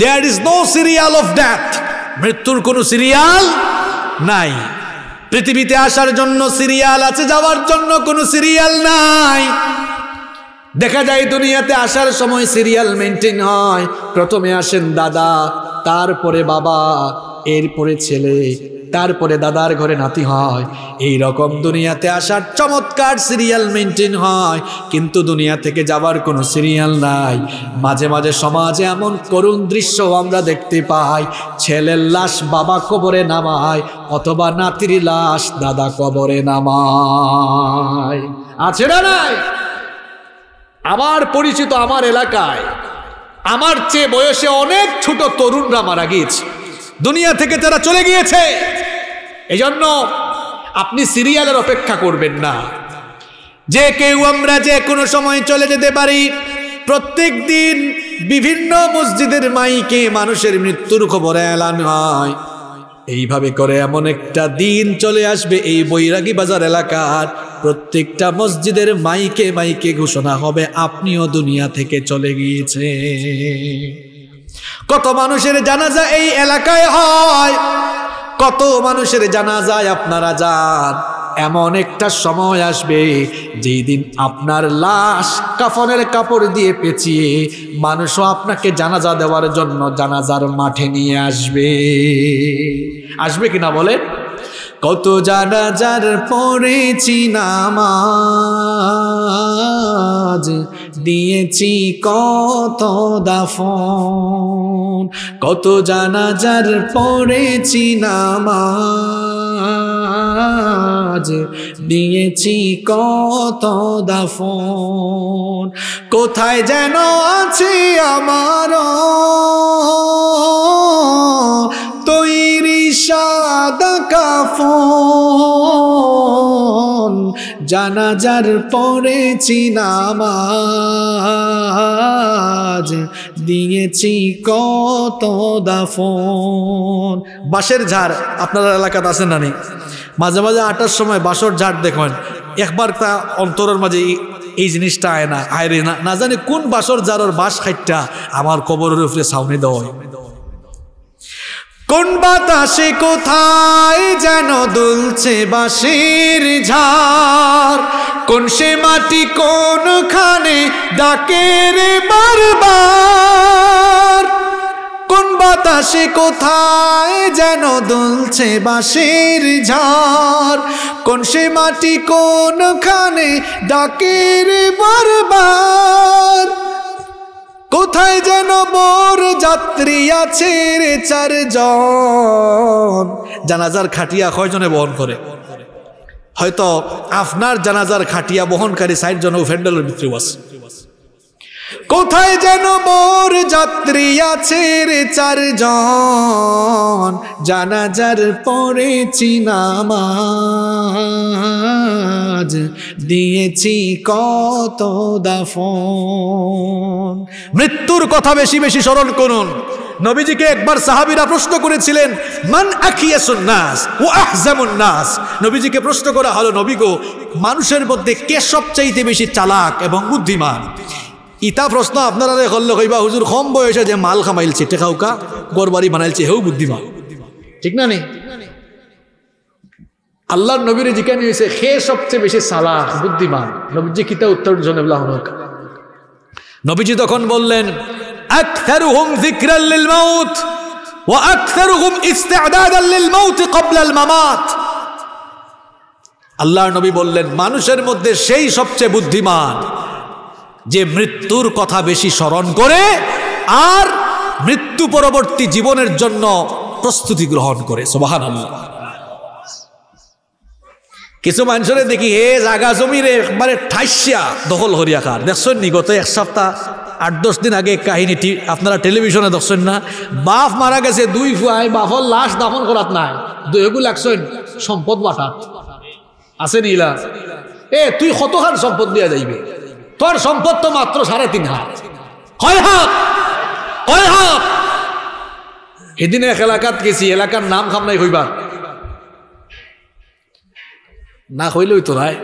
there is no serial of death মৃত্যুর কোনো সিরিয়াল নাই পৃথিবীতে আসার জন্য সিরিয়াল আছে যাওয়ার জন্য কোনো সিরিয়াল নাই দেখা যায় দুনিয়াতে আসার সময় সিরিয়াল মেনটেন হয় প্রথমে আসেন দাদা তারপরে বাবা এরপরে ছেলে তারপরে দাদার ঘরে নাতি হয় এই রকম দুনিয়াতে আসার চমৎকার সিরিয়াল মেনটেন হয় কিন্তু দুনিয়া থেকে যাওয়ার কোনো সিরিয়াল নাই মাঝে মাঝে সমাজে এমন করুণ দৃশ্য আমরা দেখতে পাই ছেলের লাশ বাবা কবরে নামায় অথবা নাতির লাশ দাদা কবরে নামায় আছে না নাই আমার পরিচিত আমার এলাকায় আমার চেয়ে বয়সে অনেক ছোট তরুণরা মারা গিয়েছে দুনিয়া থেকে তারা চলে গিয়েছে এজন্য আপনি সিরিয়ালের অপেক্ষা করবেন না যে কেউ আমরা যে কোনো সময় চলে যেতে পারি প্রত্যেক দিন বিভিন্ন মসজিদের মাইকে মানুষের মৃত্যুর খবর এলান হয় এইভাবে করে এমন একটা দিন চলে আসবে এই বৈরাগী বাজার এলাকার প্রত্যেকটা মসজিদের মাইকে মাইকে ঘোষণা হবে আপনিও দুনিয়া থেকে চলে গিয়েছে কত মানুষের জানাজা এই এলাকায় হয় কত মানুষের জানাজায় আপনারা যান এমন একটা সময় আসবে যেই দিন আপনার লাশ কাফনের কাপড় দিয়ে পেঁচিয়ে মানুষও আপনাকে জানাজা দেওয়ার জন্য জানাজার মাঠে নিয়ে আসবে আসবে কিনা বলেন কত জানাজার পড়েছি নামাজ দিয়েছি কত দাফন কত জানাজার পড়েছি নামাজ সাজ দিয়েছি কত দাফন কোথায় যেন আছি আমার তৈরি সাদা কাফন জানাজার পড়েছি নামাজ দিয়েছি কত দাফন বাঁশের ঝাড় আপনার এলাকাতে আছেন না নেই মাঝে মাঝে আটার সময় বাসর ঝাড় দেখবেন একবার তা অন্তরের মাঝে এই জিনিসটা আয় না আয় রে না না জানি কোন বাসর যারোর বাস খাইটা আমার কবরের উপরে ছাউনি দেওয়া কোন বাতাসে কোথায় যেন দুলছে বাঁশির ঝাড় কোন সে মাটি কোন খানে ডাকের বারবার কোন বাতাসে কোথায় যেন দুলছে বাঁশের ঝড় কোন সে মাটি কোনখানে ডাকের বারবার কোথায় যেন মোর যাত্রী আছে রে জন জানাজার খাটিয়া কয়জনে বহন করে হয়তো আপনার জানাজার খাটিয়া বহনকারী ষাট জন ফেন্ডেলের ভিতরে আছে কোথায় যেন মোর যাত্রী আছে রে চারজন জানাজার পরে চিনামাজ দিয়েছি কত দাফন মৃত্যুর কথা বেশি বেশি স্মরণ করুন নবীজিকে একবার সাহাবিরা প্রশ্ন করেছিলেন মান আখিয়াসুন্নাস ও নাস নবীজিকে প্রশ্ন করা হলো নবী গো মানুষের মধ্যে কে সবচাইতে বেশি চালাক এবং বুদ্ধিমান ইতা প্রশ্ন আপনারা করলে কইবা হুজুর কম বয়সে যে মাল খামাইলছে টেকাউকা গরবারি বানাইলছে হেউ বুদ্ধিমান ঠিক না নেই আল্লাহর নবীর জিকানি হয়েছে খে সবচেয়ে বেশি সালাহ বুদ্ধিমান নবীজি কিতা উত্তর জনেবলা হনক নবীজি তখন বললেন أكثرهم ذكرا للموت وأكثرهم استعدادا للموت قبل الممات আল্লাহর নবী বললেন মানুষের মধ্যে সেই সবচেয়ে বুদ্ধিমান যে মৃত্যুর কথা বেশি স্মরণ করে আর মৃত্যু পরবর্তী জীবনের জন্য প্রস্তুতি গ্রহণ করে সোবাহান কিছু মানুষরে দেখি হে জাগা জমিরে একবারে ঠাইসিয়া দখল হরিয়া খার দেখছেন নি গত এক সপ্তাহ আট দশ দিন আগে কাহিনী আপনারা টেলিভিশনে দেখছেন না বাপ মারা গেছে দুই ফুয়াই বাফল লাশ দাফন করাত নাই দুইগু লাগছেন সম্পদ বাটাত আছে নিলা এ তুই কতখান সম্পদ দিয়া যাইবে তোর সম্পদ তো মাত্র সাড়ে তিন হাত কয় হাত কয় হাত সেদিন এক এলাকাত গেছি এলাকার নাম খাম নাই হইবার না হইলেই তো নাই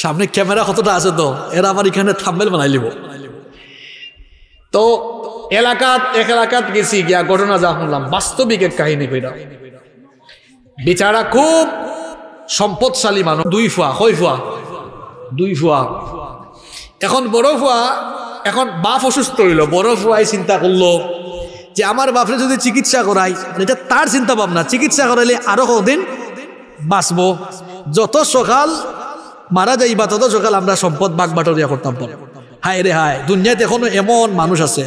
সামনে ক্যামেরা কতটা আছে তো এরা আমার এখানে থাম্বেল বানাই লিব তো এলাকাত এক এলাকাত গেছি গিয়া ঘটনা যা শুনলাম বাস্তবিক এক কাহিনী কইরা বিচারা খুব সম্পদশালী মানুষ দুই ফুয়া হয় ফুয়া দুই ফুয়া এখন বড় ফুয়া এখন বাপ অসুস্থ হইল বড় ফুয়াই চিন্তা করলো যে আমার বাপরে যদি চিকিৎসা করাই মানে এটা তার চিন্তা ভাবনা চিকিৎসা করাইলে আরো কদিন বাঁচব যত সকাল মারা যাইবা তত সকাল আমরা সম্পদ বাঘ বাটরিয়া করতাম হায় রে হায় দুনিয়াতে এখনো এমন মানুষ আছে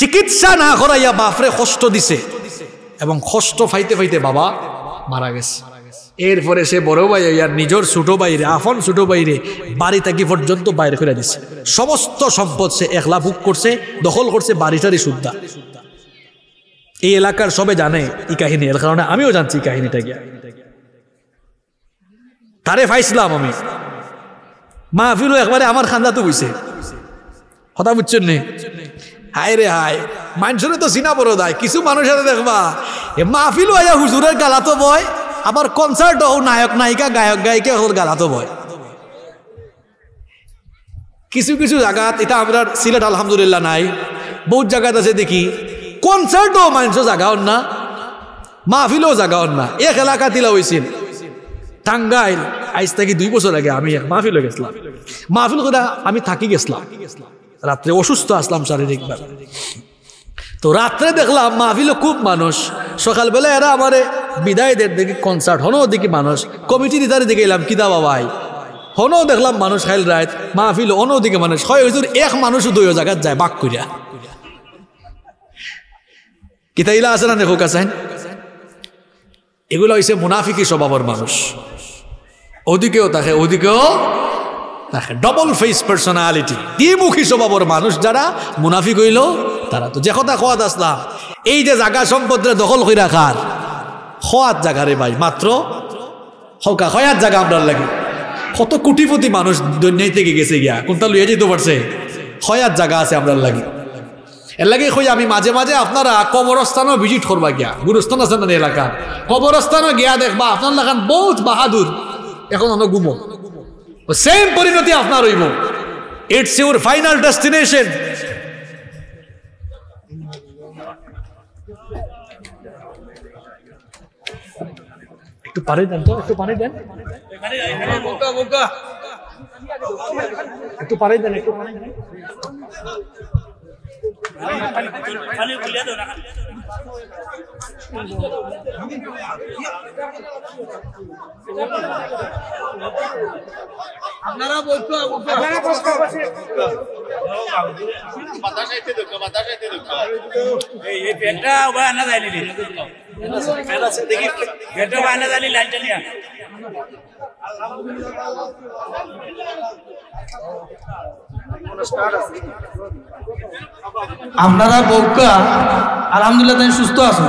চিকিৎসা না করাইয়া বাপরে কষ্ট দিছে এবং কষ্ট ফাইতে ফাইতে বাবা মারা গেছে এরপরে সে বড় ভাই আর নিজের ছোটো বাইরে আফন ছোটো বাইরে বাড়ি থাকি পর্যন্ত বাইরে ফেলে দিচ্ছে সমস্ত সম্পদ সে একলা ভোগ করছে দখল করছে বাড়িটারই সুদ্ধা এই এলাকার সবে জানে এই কাহিনী এর কারণে আমিও জানছি এই কাহিনীটা গিয়া তারে ফাইছিলাম আমি মা মাহফিলও একবারে আমার খান্দা তো বুঝছে হতা বুঝছেন নেই হায় রে হায় মানুষের তো চিনা বড় দায় কিছু মানুষের দেখবা মাহফিল হুজুরের গালা তো বয় আবার হোক নায়ক নায়িকা গায়ক গায়িকা ওর গালাতো ভয় কিছু কিছু জায়গাত এটা আমরা সিলেট আলহামদুলিল্লাহ নাই বহুত জায়গাত আছে দেখি কনসার্টও জায়গা হন না মাহফিলও হন না এক এলাকা তিলা হয়েছিল টাঙ্গাইল আইস থাকি দুই বছর আগে আমি মাহফিল হয়ে গেছিলাম মাহফিল কোথা আমি থাকি গেছিলাম রাত্রে অসুস্থ আসলাম শারীরিকভাবে তো রাত্রে দেখলাম মাহফিলও খুব মানুষ সকালবেলা এরা আমারে বিদায়দের দেখি কনসার্ট হনও দেখি মানুষ কমিটি নেতারে দেখে এলাম কিদা বাবাই হনও দেখলাম মানুষ খাইল রায় মাহফিল অনও দিকে মানুষ হয় হয়েছে এক মানুষও দুই জায়গায় যায় বাক করিয়া কিতাইলা আছে না দেখো কাছে এগুলো হয়েছে মুনাফিকি স্বভাবের মানুষ ওদিকেও তাকে ওদিকেও তাকে ডবল ফেস পার্সোনালিটি দ্বিমুখী স্বভাবর মানুষ যারা মুনাফি হইল তারা তো যে কথা খোয়াত আসলাম এই যে জাগা সম্পদরে দখল হই রাখার খোয়াত জাগা রে ভাই মাত্র হওকা খয়াত জাগা আপনার লাগে কত কোটিপতি মানুষ দৈন্যাই থেকে গেছে গিয়া কোনটা লুয়ে যেতে পারছে খয়াত জাগা আছে আপনার লাগে এর লাগে কই আমি মাঝে মাঝে আপনারা কবরস্থানও ভিজিট করবা গিয়া গুরুস্থান আছে না এলাকা কবরস্থানও গিয়া দেখবা আপনার লাগান বহুত বাহাদুর এখন অনেক গুমো সেম পরিণতি আপনার হইব ইটস ইউর ফাইনাল ডেস্টিনেশন একটু পানি দেন তো একটু পানি দেন একটু পানি দেন একটু পানি দেন पनीर को ले दो ना আপনারা বসবো আপনারা বসবো বাতাস আইতে দেখো বাতাস আইতে দেখো এই এই পেটটা উবা আনা যায়নি দেখি পেটটা উবা আনা যায়নি লাইটটা নিয়ে আলহামদুলিল্লাহ আপনারা বউকা আলহামদুলিল্লাহ সুস্থ আছেন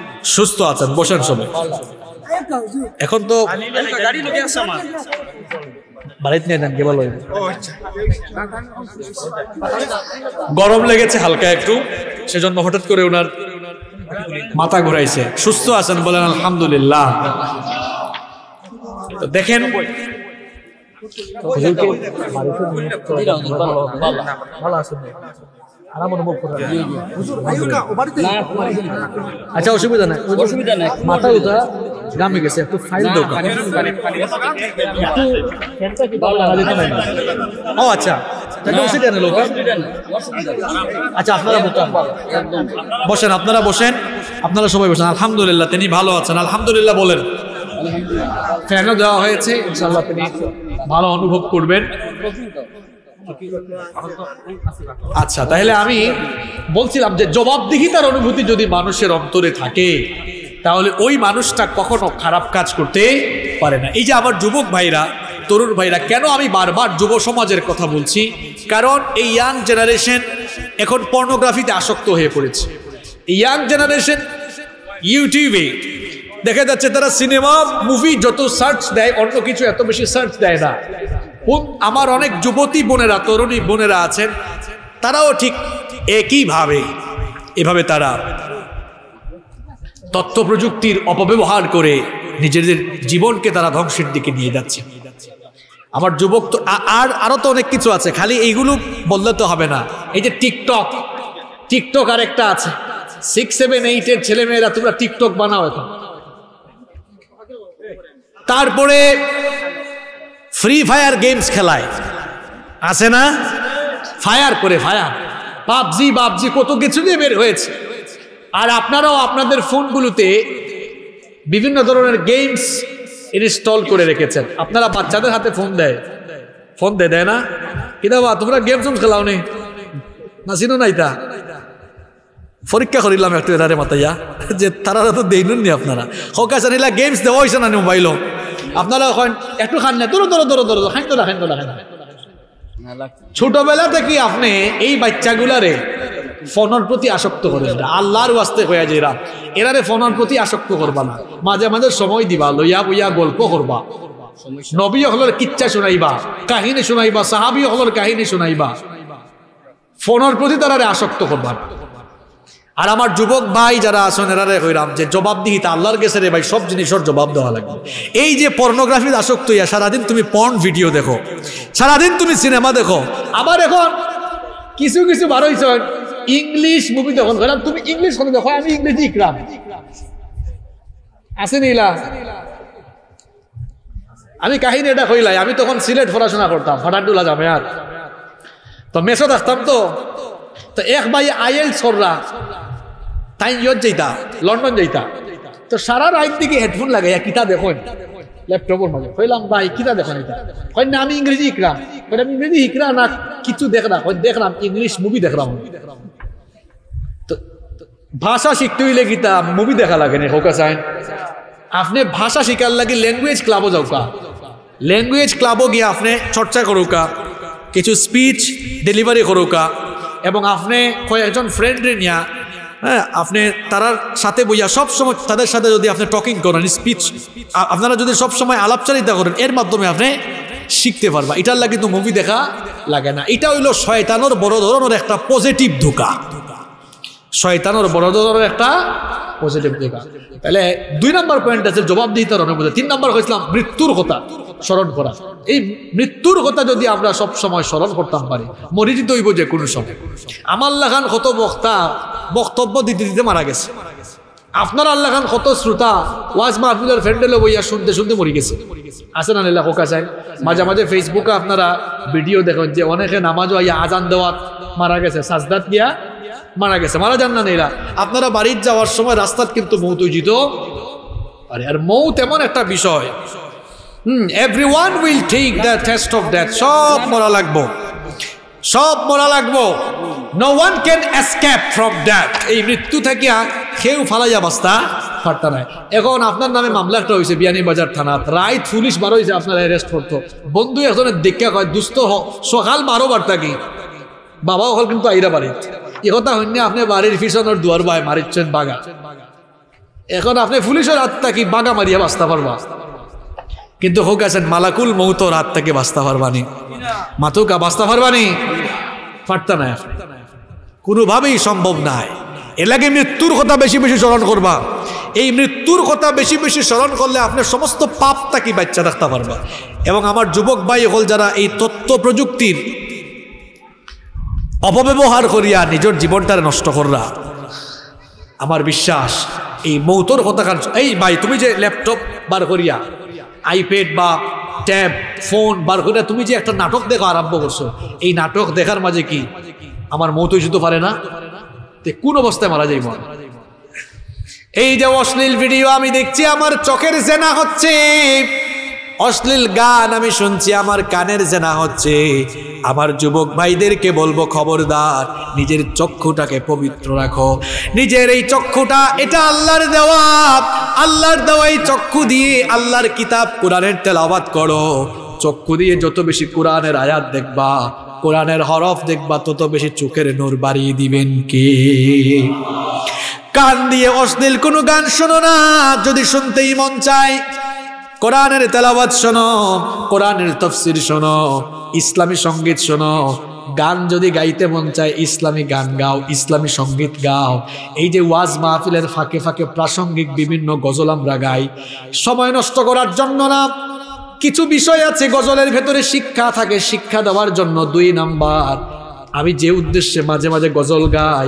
সুস্থ আছেন বসেন সবাই এখন তো গরম লেগেছে হালকা একটু সেজন্য হঠাৎ করে ওনার মাথা ঘুরাইছে সুস্থ আছেন বলেন আলহামদুলিল্লাহ দেখেন ভালো আরাম অনুভব আচ্ছা অসুবিধা নাই অসুবিধা নাই মাথা উঠা গ্রামে গেছে একটু ফাইল ও আচ্ছা আচ্ছা আপনারা বসেন আপনারা বসেন আপনারা সবাই বসেন আলহামদুলিল্লাহ তিনি ভালো আছেন আলহামদুলিল্লাহ বলেন ফ্যানও দেওয়া হয়েছে ইনশাল্লাহ তিনি ভালো অনুভব করবেন আচ্ছা তাহলে আমি বলছিলাম যে জবাবদিহিতার অনুভূতি যদি মানুষের অন্তরে থাকে তাহলে ওই মানুষটা কখনো খারাপ কাজ করতে পারে না এই যে আমার যুবক ভাইরা তরুণ ভাইরা কেন আমি বারবার যুব সমাজের কথা বলছি কারণ এই ইয়াং জেনারেশন এখন পর্নোগ্রাফিতে আসক্ত হয়ে পড়েছে ইয়াং জেনারেশন ইউটিউবে দেখা যাচ্ছে তারা সিনেমা মুভি যত সার্চ দেয় অন্য কিছু এত বেশি সার্চ দেয় না আমার অনেক যুবতী বোনেরা তরুণী বোনেরা আছেন তারাও ঠিক একইভাবে এভাবে তারা তথ্য প্রযুক্তির অপব্যবহার করে নিজেদের জীবনকে তারা ধ্বংসের দিকে নিয়ে যাচ্ছে আমার যুবক তো আর আরও তো অনেক কিছু আছে খালি এইগুলো বললে তো হবে না এই যে টিকটক টিকটক আরেকটা আছে সিক্স সেভেন এইটের ছেলেমেয়েরা তোমরা টিকটক বানাও এখন তারপরে ফ্রি ফায়ার গেমস খেলায় আছে না ফায়ার করে ফায়ার পাবজি বাবজি কত কিছু নিয়ে বের হয়েছে আর আপনারাও আপনাদের ফোনগুলোতে বিভিন্ন ধরনের গেমস ইনস্টল করে রেখেছেন আপনারা বাচ্চাদের হাতে ফোন দেয় ফোন দেয় দেয় না কিনা তোমরা গেম জুম খেলাও নি না চিনো নাই তা পরীক্ষা করিলাম একটু এরারে মাতাইয়া যে তারা তো দেইনুন নি আপনারা নিলা গেমস দেওয়া হয়েছে না মোবাইলও আপনারা এখন একটু খান না দূর দূর দূর দূর তো রাখেন তো রাখেন ছোটবেলা থেকে আপনি এই বাচ্চাগুলারে প্রতি আসক্ত করেন আল্লাহর ওয়াস্তে হয়ে এরারে প্রতি আসক্ত করবা না মাঝে মাঝে সময় দিবা লইয়া বইয়া গল্প করবা নবী হলর কিচ্ছা শুনাইবা কাহিনী শুনাইবা সাহাবি হলর কাহিনী শুনাইবা ফোনের প্রতি তারা আসক্ত করবা না আর আমার যুবক ভাই যারা এরা এরারে হইলাম যে জবাবদিহিতা আল্লাহর কাছে রে ভাই সব জিনিসের জবাব দেওয়া লাগবে এই যে পর্নোগ্রাফির আসক্ত ইয়া সারাদিন তুমি পর্ন ভিডিও দেখো সারাদিন তুমি সিনেমা দেখো আবার এখন কিছু কিছু বার হয়েছ ইংলিশ মুভি দেখো হইলাম তুমি ইংলিশ কোন দেখো আমি ইংরেজি ইকরাম আসেনি ইলা আমি কাহিনী এটা কইলাই আমি তখন সিলেট পড়াশোনা করতাম ফাটাডুলা যাবে আর তো মেসো থাকতাম তো তো এক ভাই আইএল সররা তাই ইয়ত যাইতা লন্ডন যাইতা তো সারা রাত দিকে হেডফোন লাগাইয়া কিতা দেখুন ল্যাপটপের মাঝে কইলাম ভাই কিতা দেখুন এটা কই না আমি ইংরেজি ইকরা কই আমি ইংরেজি ইকরা না কিছু দেখলাম কই দেখলাম ইংলিশ মুভি দেখলাম তো ভাষা শিখতে হইলে কিতা মুভি দেখা লাগে না হোকা সাহেন আপনি ভাষা শিকার লাগে ল্যাঙ্গুয়েজ ক্লাবও যাওকা ল্যাঙ্গুয়েজ ক্লাবও গিয়ে আপনি চর্চা করুকা কিছু স্পিচ ডেলিভারি করুকা এবং আপনি কয়েকজন ফ্রেন্ডরে নিয়া হ্যাঁ আপনি তারার সাথে বইয়া সবসময় তাদের সাথে যদি আপনি টকিং করেন স্পিচ আপনারা যদি সবসময় আলাপচারিতা করেন এর মাধ্যমে আপনি শিখতে পারবা এটার লাগে কিন্তু মুভি দেখা লাগে না এটা হইল শয়তানোর বড় ধরনের একটা পজিটিভ ধোকা শয়তানোর বড় ধরনের একটা পজিটিভ ধোকা তাহলে দুই নম্বর পয়েন্ট আছে জবাবদিহিতার অনুভূতি তিন নম্বর হয়েছিলাম মৃত্যুর কথা স্মরণ করা এই মৃত্যুর কথা যদি আমরা সব সময় স্মরণ করতাম পারি মরি যেতে হইব যে কোনো সময় আমার খান কত বক্তা বক্তব্য দিতে দিতে মারা গেছে আপনার আল্লাহ খান কত শ্রোতা ওয়াজ মাহফিলের ফ্রেন্ডেলে বইয়া শুনতে শুনতে মরি গেছে আসেন আল্লাহ কোকা চাই মাঝে মাঝে ফেসবুকে আপনারা ভিডিও দেখেন যে অনেকে নামাজও আইয়া আজান দেওয়াত মারা গেছে সাজদাত গিয়া মারা গেছে মারা যান না নেইলা আপনারা বাড়ির যাওয়ার সময় রাস্তাত কিন্তু মৌত জিত আরে আর মৌ তেমন একটা বিষয় whom will take the taste of that সব মরা লাগবো সব মরা লাগবো no one can escape from that এই মৃত্যু থেকে কেউ ফালাইয়া বাস্তা ফাটতা নাই এখন আপনার নামে মামলা একটা হয়েছে বিয়ানীবাজার থানা রাইত পুলিশ বারো হয়েছে আপনার অ্যারেস্ট করতো বন্ধু এজনের দেখা কয় দুস্থ হ সকাল বারো বার্তা কি বাবাও হল কিন্তু আইরা বাড়িত কথা হইনি আপনি বাড়ির ফিরসনের দুয়ার বাই মারিচ্ছেন বাগা এখন আপনি পুলিশের আত্মা কি বাগা মারিয়া বাঁচতে পারবা কিন্তু হোক আছেন মালাকুল মৌত রাত থেকে বাঁচতে পারবানি মাতুকা বাঁচতে পারবানি ফাটতা না কোনোভাবেই সম্ভব নাই এলাকে মৃত্যুর কথা বেশি বেশি স্মরণ করবা এই মৃত্যুর কথা বেশি বেশি স্মরণ করলে আপনার সমস্ত পাপ তাকে বাচ্চা রাখতে পারবা এবং আমার যুবক ভাই হল যারা এই তথ্য প্রযুক্তির অপব্যবহার করিয়া নিজের জীবনটারে নষ্ট করা আমার বিশ্বাস এই মৌতর কথা এই ভাই তুমি যে ল্যাপটপ বার করিয়া আইপ্যাড বা ট্যাব ফোন বার করে তুমি যে একটা নাটক দেখা আরম্ভ করছো এই নাটক দেখার মাঝে কি আমার মতই যেতে পারে না তে কোন অবস্থায় মারা যাইব এই যে অশ্লীল ভিডিও আমি দেখছি আমার চোখের জেনা হচ্ছে অশ্লীল গান আমি শুনছি আমার কানের জেনা হচ্ছে আমার যুবক ভাইদেরকে বলবো খবরদার নিজের চক্ষুটাকে পবিত্র রাখো নিজের এই চক্ষুটা এটা আল্লাহর দেওয়া আল্লাহর দেওয়া এই চক্ষু দিয়ে আল্লাহর কিতাব কোরআনের আবাদ করো চক্ষু দিয়ে যত বেশি কোরআনের আয়াত দেখবা কোরআনের হরফ দেখবা তত বেশি চোখের নোর বাড়িয়ে দিবেন কে কান দিয়ে অশ্লীল কোনো গান শোনো না যদি শুনতেই মন চায় কোরআনের তেলাবাদ শোনো কোরআনের তফসির শোনো ইসলামী সঙ্গীত শোনো গান যদি গাইতে মন চায় ইসলামী গান গাও ইসলামী সঙ্গীত গাও এই যে ওয়াজ মাহফিলের ফাঁকে ফাঁকে প্রাসঙ্গিক বিভিন্ন গজল আমরা গাই সময় নষ্ট করার জন্য না কিছু বিষয় আছে গজলের ভেতরে শিক্ষা থাকে শিক্ষা দেওয়ার জন্য দুই নাম্বার আমি যে উদ্দেশ্যে মাঝে মাঝে গজল গাই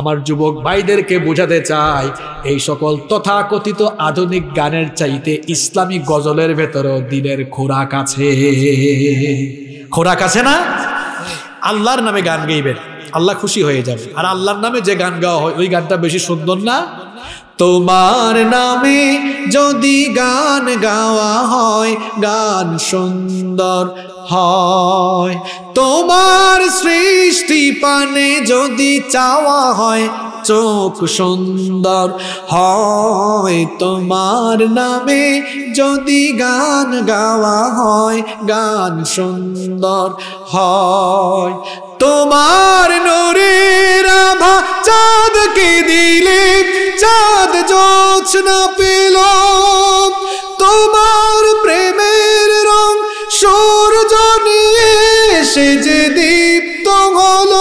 আমার যুবক ভাইদেরকে বোঝাতে চাই এই সকল তথাকথিত আধুনিক গানের চাইতে ইসলামী গজলের ভেতরও দিনের খোরাক আছে খোরাক আছে না আল্লাহর নামে গান গাইবেন আল্লাহ খুশি হয়ে যাবে আর আল্লাহর নামে যে গান গাওয়া হয় ওই গানটা বেশি সুন্দর না তোমার নামে যদি গান গাওয়া হয় গান সুন্দর হয় তোমার সৃষ্টি পানে যদি চাওয়া হয় চোখ সুন্দর হয় তোমার নামে যদি গান গাওয়া হয় গান সুন্দর হয় তোমার রাধা চাঁদ কে দিলে চাঁদ জোৎস্না পেল তোমার প্রেমের রং সূর্য নিয়ে সে যে দীপ্ত হল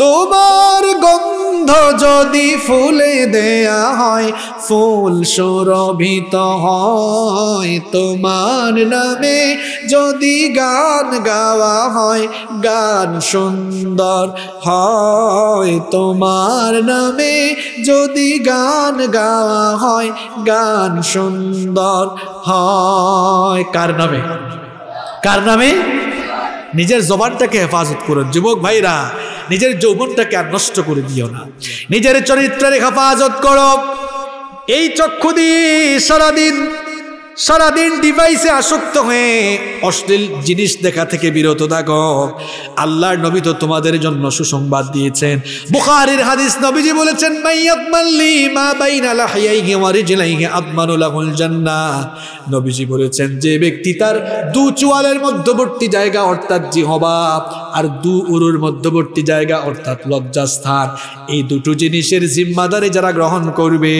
তোমার গঙ্গ গন্ধ যদি ফুলে দেয়া হয় ফুল সুরভিত হয় তোমার নামে যদি গান গাওয়া হয় গান সুন্দর হয় তোমার নামে যদি গান গাওয়া হয় গান সুন্দর হয় কার নামে কার নামে নিজের জবানটাকে হেফাজত করুন যুবক ভাইরা নিজের যৌবনটাকে আর নষ্ট করে দিও না নিজের চরিত্রের হেফাজত করো এই চক্ষু দিয়ে সারাদিন সারাদিন ডিভাইসে আসক্ত হয়ে অশ্লীল জিনিস দেখা থেকে বিরত থাকো আল্লাহর নবী তো তোমাদের জন্য সুসংবাদ দিয়েছেন বুখারির হাদিস নবীজি বলেছেন মাইয়াতমাল্লি মা বাইনা লাহিয়াইহি ওয়া রিজলাইহি আদমানু লাহুল জান্নাহ নবীজি বলেছেন যে ব্যক্তি তার দু চোয়ালের মধ্যবর্তী জায়গা অর্থাৎ জিহবাব আর দু উরুর মধ্যবর্তী জায়গা অর্থাৎ লজ্জাস্থান এই দুটো জিনিসের জিম্মাদারি যারা গ্রহণ করবে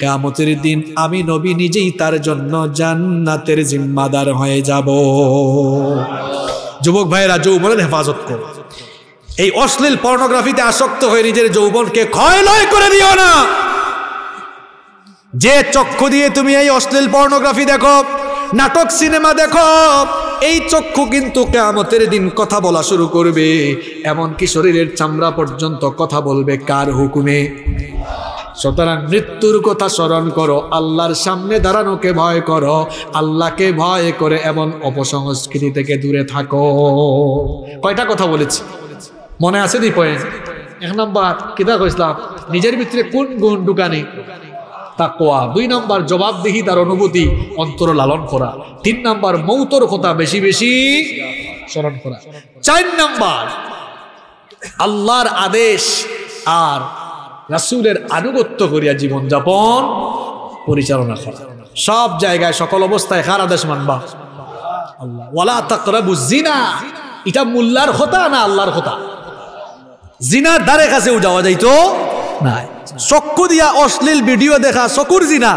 কামতের দিন আমি নবী নিজেই তার জন্য জান্নাতের জিম্মাদার হয়ে যাব যুবক ভাইরা যৌবনের হেফাজত করো এই অশ্লীল পর্নোগ্রাফিতে আসক্ত হয়ে নিজের যৌবনকে ক্ষয় নয় করে দিও না যে চক্ষু দিয়ে তুমি এই অশ্লীল পর্নোগ্রাফি দেখো নাটক সিনেমা দেখো এই চক্ষু কিন্তু কেমতের দিন কথা বলা শুরু করবে এমন কি শরীরের চামড়া পর্যন্ত কথা বলবে কার হুকুমে সুতরাং মৃত্যুর কথা স্মরণ করো আল্লাহর সামনে দাঁড়ানোকে ভয় করো আল্লাহকে ভয় করে এমন অপসংস্কৃতি থেকে দূরে থাকো কয়টা কথা বলেছি মনে আছে দি পয়েন্ট এক নম্বর কিতা কইসলাম নিজের ভিতরে কোন গুণ ঢুকানি তাকোয়া দুই নম্বর জবাবদিহি তার অনুভূতি অন্তর লালন করা তিন নম্বর মৌতর কথা বেশি বেশি স্মরণ করা চার নম্বর আল্লাহর আদেশ আর রাসুলের আনুগত্য করিয়া জীবনযাপন পরিচালনা করা সব জায়গায় সকল অবস্থায় কার আদেশ মানবা আল্লাহ ওয়ালা তাকরাবু জিনা এটা মুল্লার হতা না আল্লাহর হতা জিনা দ্বারে কাছেও যাওয়া যাইতো না চক্ষু দিয়া অশ্লীল ভিডিও দেখা চকুর জিনা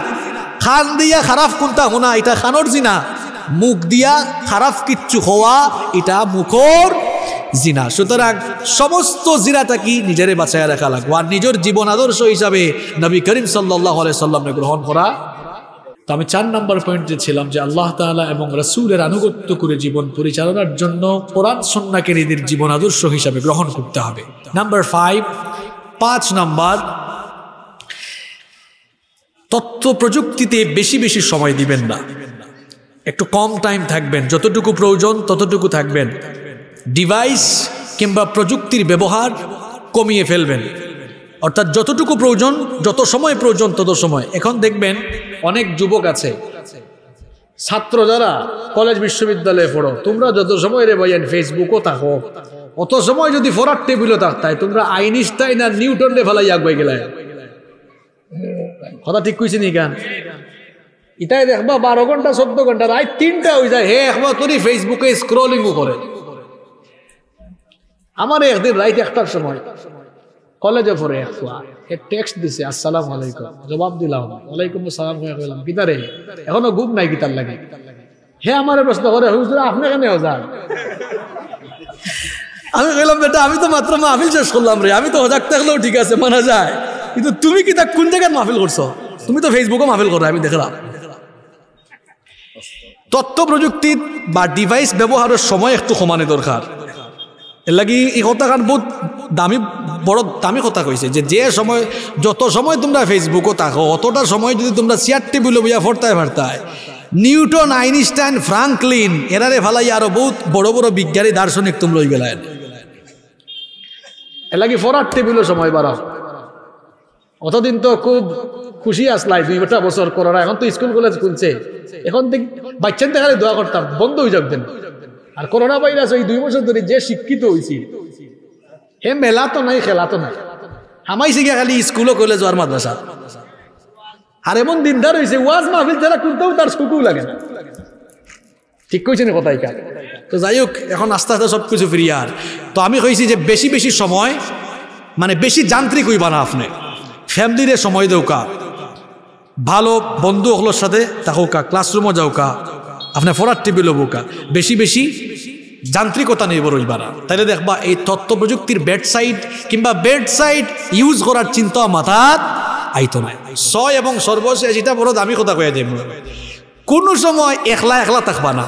খান দিয়া খারাপ কোনটা হোনা এটা খানোর জিনা মুখ দিয়া খারাপ কিচ্ছু হওয়া এটা মুখর জিনা সুতরাং সমস্ত জিনাটা কি নিজেরে বাঁচায় রাখা লাগবো আর নিজের জীবন আদর্শ হিসাবে নবী করিম সাল্লাহ গ্রহণ করা তো আমি চার নম্বর পয়েন্টে ছিলাম যে আল্লাহ তালা এবং রসুলের আনুগত্য করে জীবন পরিচালনার জন্য কোরআন সন্ন্যাকে নিজের জীবন আদর্শ হিসাবে গ্রহণ করতে হবে নাম্বার ফাইভ পাঁচ নাম্বার তথ্য প্রযুক্তিতে বেশি বেশি সময় দিবেন না একটু কম টাইম থাকবেন যতটুকু প্রয়োজন ততটুকু থাকবেন ডিভাইস কিংবা প্রযুক্তির ব্যবহার কমিয়ে ফেলবেন অর্থাৎ যতটুকু প্রয়োজন যত সময় প্রয়োজন তত সময় এখন দেখবেন অনেক যুবক আছে ছাত্র যারা কলেজ বিশ্ববিদ্যালয়ে পড়ো তোমরা যত সময় রে ভাইয়েন ফেসবুকও থাকো অত সময় যদি ফোরার টেবিলও থাকতায় তোমরা আইনস্টাইন আর নিউটন রে ফেলাই আগুয়ে গেলে কথা ঠিক কইছি নি গান এটাই দেখবা বারো ঘন্টা চোদ্দ ঘন্টা রায় তিনটা হয়ে যায় হে একবার তোরই ফেসবুকে স্ক্রলিংও করে আমার একদিন রাইট একটার সময় কলেজে পড়ে একফুয়া টেক্সট দিছে আসসালাম আলাইকুম জবাব দিলাম ওয়ালাইকুম আসসালাম হয়ে গেলাম কিতারে এখনো গুপ নাই কিতার লাগে হে আমার প্রশ্ন করে হুজুর আপনি কেন যান আমি কইলাম বেটা আমি তো মাত্র মাহফিল শেষ করলাম রে আমি তো হজাক থাকলেও ঠিক আছে মানা যায় কিন্তু তুমি কি কোন জায়গায় মাহফিল করছো তুমি তো ফেসবুকও মাহফিল করো আমি দেখলাম তথ্য প্রযুক্তির বা ডিভাইস ব্যবহারের সময় একটু সমানে দরকার এর লাগি এই কথাখান বহুত দামি বড় দামি কথা কইছে যে যে সময় যত সময় তোমরা ফেসবুকও থাকো অতটা সময় যদি তোমরা চেয়ার টেবিল বইয়া ফোরতায় ফারতায় নিউটন আইনস্টাইন ফ্রাঙ্কলিন এরারে ফালাই আরো বহুত বড় বড় বিজ্ঞানী দার্শনিক তোমরা ওই বেলায় এর লাগি ফরার সময় বাড়াও অতদিন তো খুব খুশি আসলাই দুই বছর বছর করোনা এখন তো স্কুল কলেজ খুলছে এখন থেকে বাচ্চাদের দোয়া করতাম বন্ধ হয়ে যাবেন আর করোনা ভাইরাস ওই দুই বছর ধরে যে শিক্ষিত হয়েছি হে মেলা তো নাই খেলা তো নাই হামাই শিখে খালি স্কুলও কলেজ আর মাদ্রাসা আর এমন দিনদার হয়েছে ওয়াজ মাহফিল যারা কোনটাও তার সুকু লাগে না ঠিক কইছেন কথাই কাজ তো যাই হোক এখন আস্তে আস্তে সব কিছু ফ্রি আর তো আমি কইছি যে বেশি বেশি সময় মানে বেশি যান্ত্রিক হইবা না আপনি ফ্যামিলিরে সময় দেওকা ভালো বন্ধু হলোর সাথে তাহোকা ক্লাসরুমও যাওকা আপনার ফোরার টেবিল বোকা বেশি বেশি যান্ত্রিকতা নেই বড় বাড়া তাহলে দেখবা এই তথ্য প্রযুক্তির বেডসাইড কিংবা বেডসাইড ইউজ করার চিন্তা মাথাত আইতো নাই ছয় এবং সর্বশেষ এটা বড় দামি কথা কয়ে দেব কোনো সময় একলা একলা থাকবা না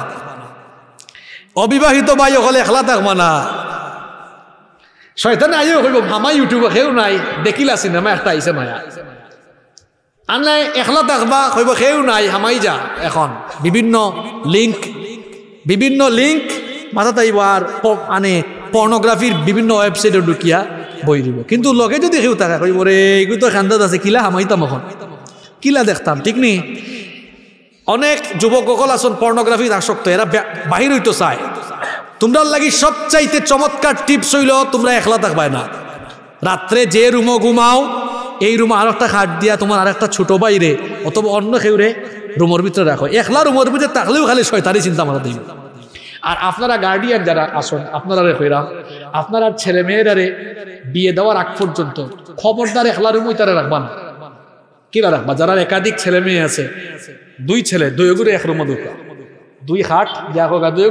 অবিবাহিত বাই হলে একলা থাকবা না শয়তানে আইও কইব মামা ইউটিউবে কেউ নাই দেখিলা সিনেমা একটা আইসে মায়া নাই এখলা দেখবা কইব সেও নাই হামাই যা এখন বিভিন্ন লিঙ্ক বিভিন্ন লিঙ্ক মাথাত আহিব আর আনে পর্নোগ্রাফির বিভিন্ন ওয়েবসাইটে ঢুকিয়া বই দিব কিন্তু লগে যদি সেও থাকে কইব রে এগুলো তো খান্দাত আছে কিলা হামাইতাম এখন কিলা দেখতাম ঠিক নি অনেক যুবকসকল আসন পর্নোগ্রাফির আসক্ত এরা বাহির হইতো চায় তোমরা লাগি সবচাইতে চমৎকার টিপস হইল তোমরা একলা থাকবায় না রাত্রে যে রুমো ঘুমাও এই রুমে আর একটা খাট দিয়া তোমার আর একটা ছোটো বাইরে অথবা অন্য খেউরে রুমের ভিতরে রাখো একলা রুমের ভিতরে থাকলেও খালি শয়তানি চিন্তা মারা দিই আর আপনারা গার্ডিয়ান যারা আসুন আপনারা রে হইরাম আপনারা ছেলে রে বিয়ে দেওয়ার আগ পর্যন্ত খবরদার একলা রুমই তারা রাখবা না কিরা রাখবা যারা একাধিক ছেলে মেয়ে আছে দুই ছেলে দুই গুড়ে এক রুমো দুই খাট যা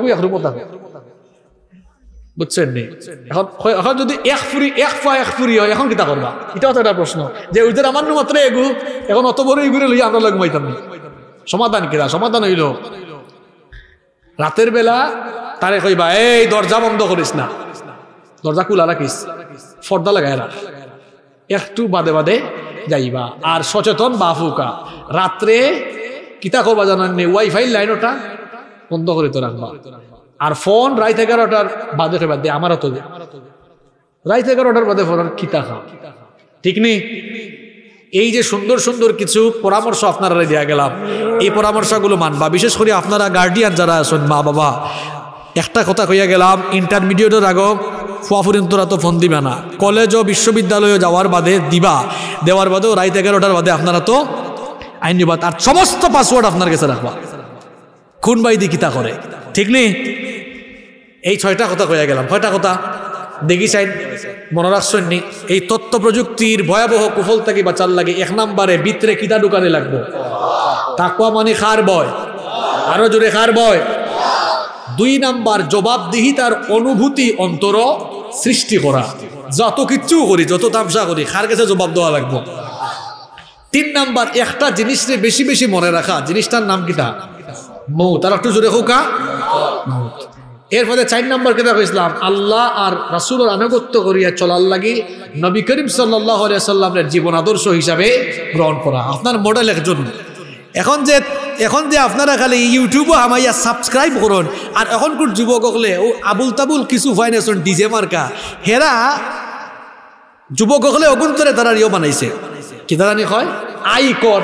দুই এক রুমো থাকবে বুঝছেন নেই এখন এখন যদি এক ফুরি এক ফা এক ফুরি হয় এখন কিতা করবা এটাও তো একটা প্রশ্ন যে ওইদের আমার মাত্র এগু এখন অত বড় এগুলো লইয়া আমরা লগুমাইতাম নি সমাধান কিনা সমাধান হইল রাতের বেলা তারে কইবা এই দরজা বন্ধ করিস না দরজা কুলা রাখিস ফর্দা লাগাই রাখ একটু বাদে বাদে যাইবা আর সচেতন বা ফুকা রাত্রে কিতা করবা জানান নে ওয়াইফাই লাইন ওটা বন্ধ করে তো রাখবা আর ফোন রাইত এগারোটার বাদে বাদ দিয়ে আমার তো রাইত এগারোটার বাদে ফোন কিতা খা ঠিক নেই এই যে সুন্দর সুন্দর কিছু পরামর্শ আপনারা দেওয়া গেলাম এই পরামর্শগুলো মানবা বিশেষ করে আপনারা গার্ডিয়ান যারা আছেন মা বাবা একটা কথা কইয়া গেলাম ইন্টারমিডিয়েটের আগো ফুয়াফুরিন্তরা তো ফোন দিবে না কলেজ ও বিশ্ববিদ্যালয়ে যাওয়ার বাদে দিবা দেওয়ার বাদেও রাইত এগারোটার বাদে আপনারা তো আইন আর সমস্ত পাসওয়ার্ড আপনার কাছে রাখবা খুন বাইদি কিতা করে ঠিক নেই এই ছয়টা কথা কয়ে গেলাম কয়টা কথা দেখি চাই মনে রাখছেন নি এই তথ্য প্রযুক্তির ভয়াবহ কুফল থেকে বাঁচার লাগে এক নাম্বারে বিত্রে কিতা দোকানে লাগবো তাকুয়া মানে খার বয় আরো জোরে খার বয় দুই নাম্বার তার অনুভূতি অন্তর সৃষ্টি করা যত কিচ্ছু করি যত তামসা করি খার কাছে জবাব দেওয়া লাগবো তিন নাম্বার একটা জিনিসরে বেশি বেশি মনে রাখা জিনিসটার নাম কিটা মৌ তার একটু জোরে হোকা এরপরে চার নম্বর কিতাব ইসলাম আল্লাহ আর রাসুলের আনুগত্য করিয়া চলার লাগি নবী করিম সাল্লাহ জীবন আদর্শ হিসাবে গ্রহণ করা আপনার মডেল একজন এখন যে এখন যে আপনারা খালি ইউটিউবও আমাইয়া সাবস্ক্রাইব করুন আর কোন যুবক হলে ও আবুল তাবুল কিছু ফাইনেশন ডিজে মার্কা হেরা যুবক হলে অগুন্তরে তারা ইয়ে বানাইছে কি দাদানি হয় আইকন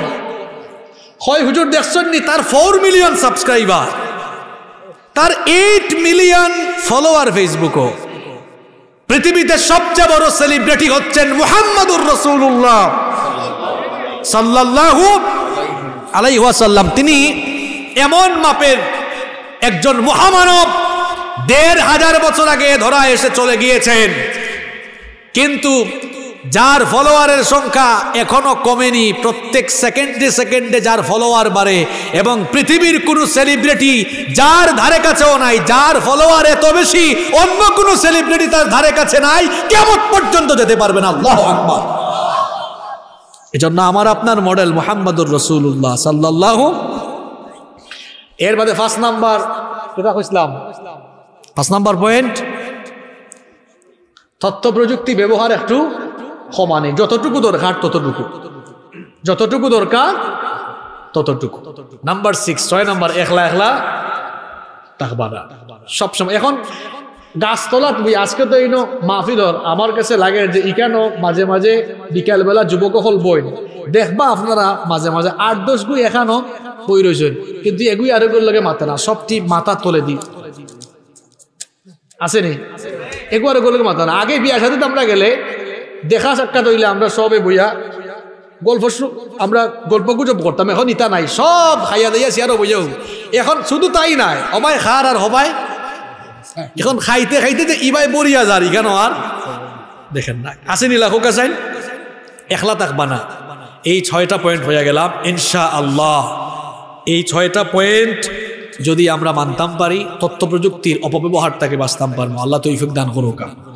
হয় হুজুর দেখছেন নি তার ফোর মিলিয়ন সাবস্ক্রাইবার তার এইট মিলিয়ন ফলোয়ার ফেসবুকও পৃথিবীতে সবচেয়ে বড় সেলিব্রিটি হচ্ছেন মুহাম্মদুর রসুল্লাহ সাল্লাহু আলাইহাসাল্লাম তিনি এমন মাপের একজন মহামানব দেড় হাজার বছর আগে ধরা এসে চলে গিয়েছেন কিন্তু যার ফলোয়ারের সংখ্যা এখনো কমেনি প্রত্যেক সেকেন্ডে সেকেন্ডে যার ফলোয়ার বাড়ে এবং পৃথিবীর কোনো সেলিব্রিটি যার ধারে কাছেও নাই যার ফলোয়ার এত বেশি অন্য কোনো সেলিব্রিটি তার ধারে কাছে নাই কেমন পর্যন্ত যেতে পারবে না আল্লাহ আকবর এজন্য আমার আপনার মডেল মোহাম্মদুর রসুল্লাহ সাল্লাহ এর বাদে ফার্স্ট নাম্বার ইসলাম কইসলাম ফার্স্ট নাম্বার পয়েন্ট তথ্য প্রযুক্তি ব্যবহার একটু ক্ষমা নেই যতটুকু দরকার ততটুকু যতটুকু দরকার ততটুকু নাম্বার সিক্স ছয় নাম্বার একলা একলা তাহবারা সবসময় এখন গাছতলা তুমি আজকে তো ইনো ধর আমার কাছে লাগে যে ইকানো মাঝে মাঝে বিকালবেলা যুবক হল বই দেখবা আপনারা মাঝে মাঝে আট দশ গুই এখানো বই রয়েছেন কিন্তু এগুই আরেগুলোর লাগে মাথা না সবটি মাথা তোলে দি আসেনি এগুলো আরেগুলোর লগে মাথা না আগে বিয়া সাথে আমরা গেলে দেখা সাক্ষাৎ হইলে আমরা সবে বইয়া গল্প আমরা গল্প গুজব করতাম এখন ইতা নাই সব খাইয়া দাইয়া চেয়ারও বইয়া এখন শুধু তাই নাই অবাই খার আর হবাই এখন খাইতে খাইতে যে ইবাই বরিয়া যার কেন আর দেখেন না আসেনি লাখো কাছেন একলা তাক বানা এই ছয়টা পয়েন্ট হয়ে গেলাম ইনশা আল্লাহ এই ছয়টা পয়েন্ট যদি আমরা মানতাম পারি তথ্য প্রযুক্তির অপব্যবহার থেকে বাঁচতাম পারবো আল্লাহ তৈফিক দান করুক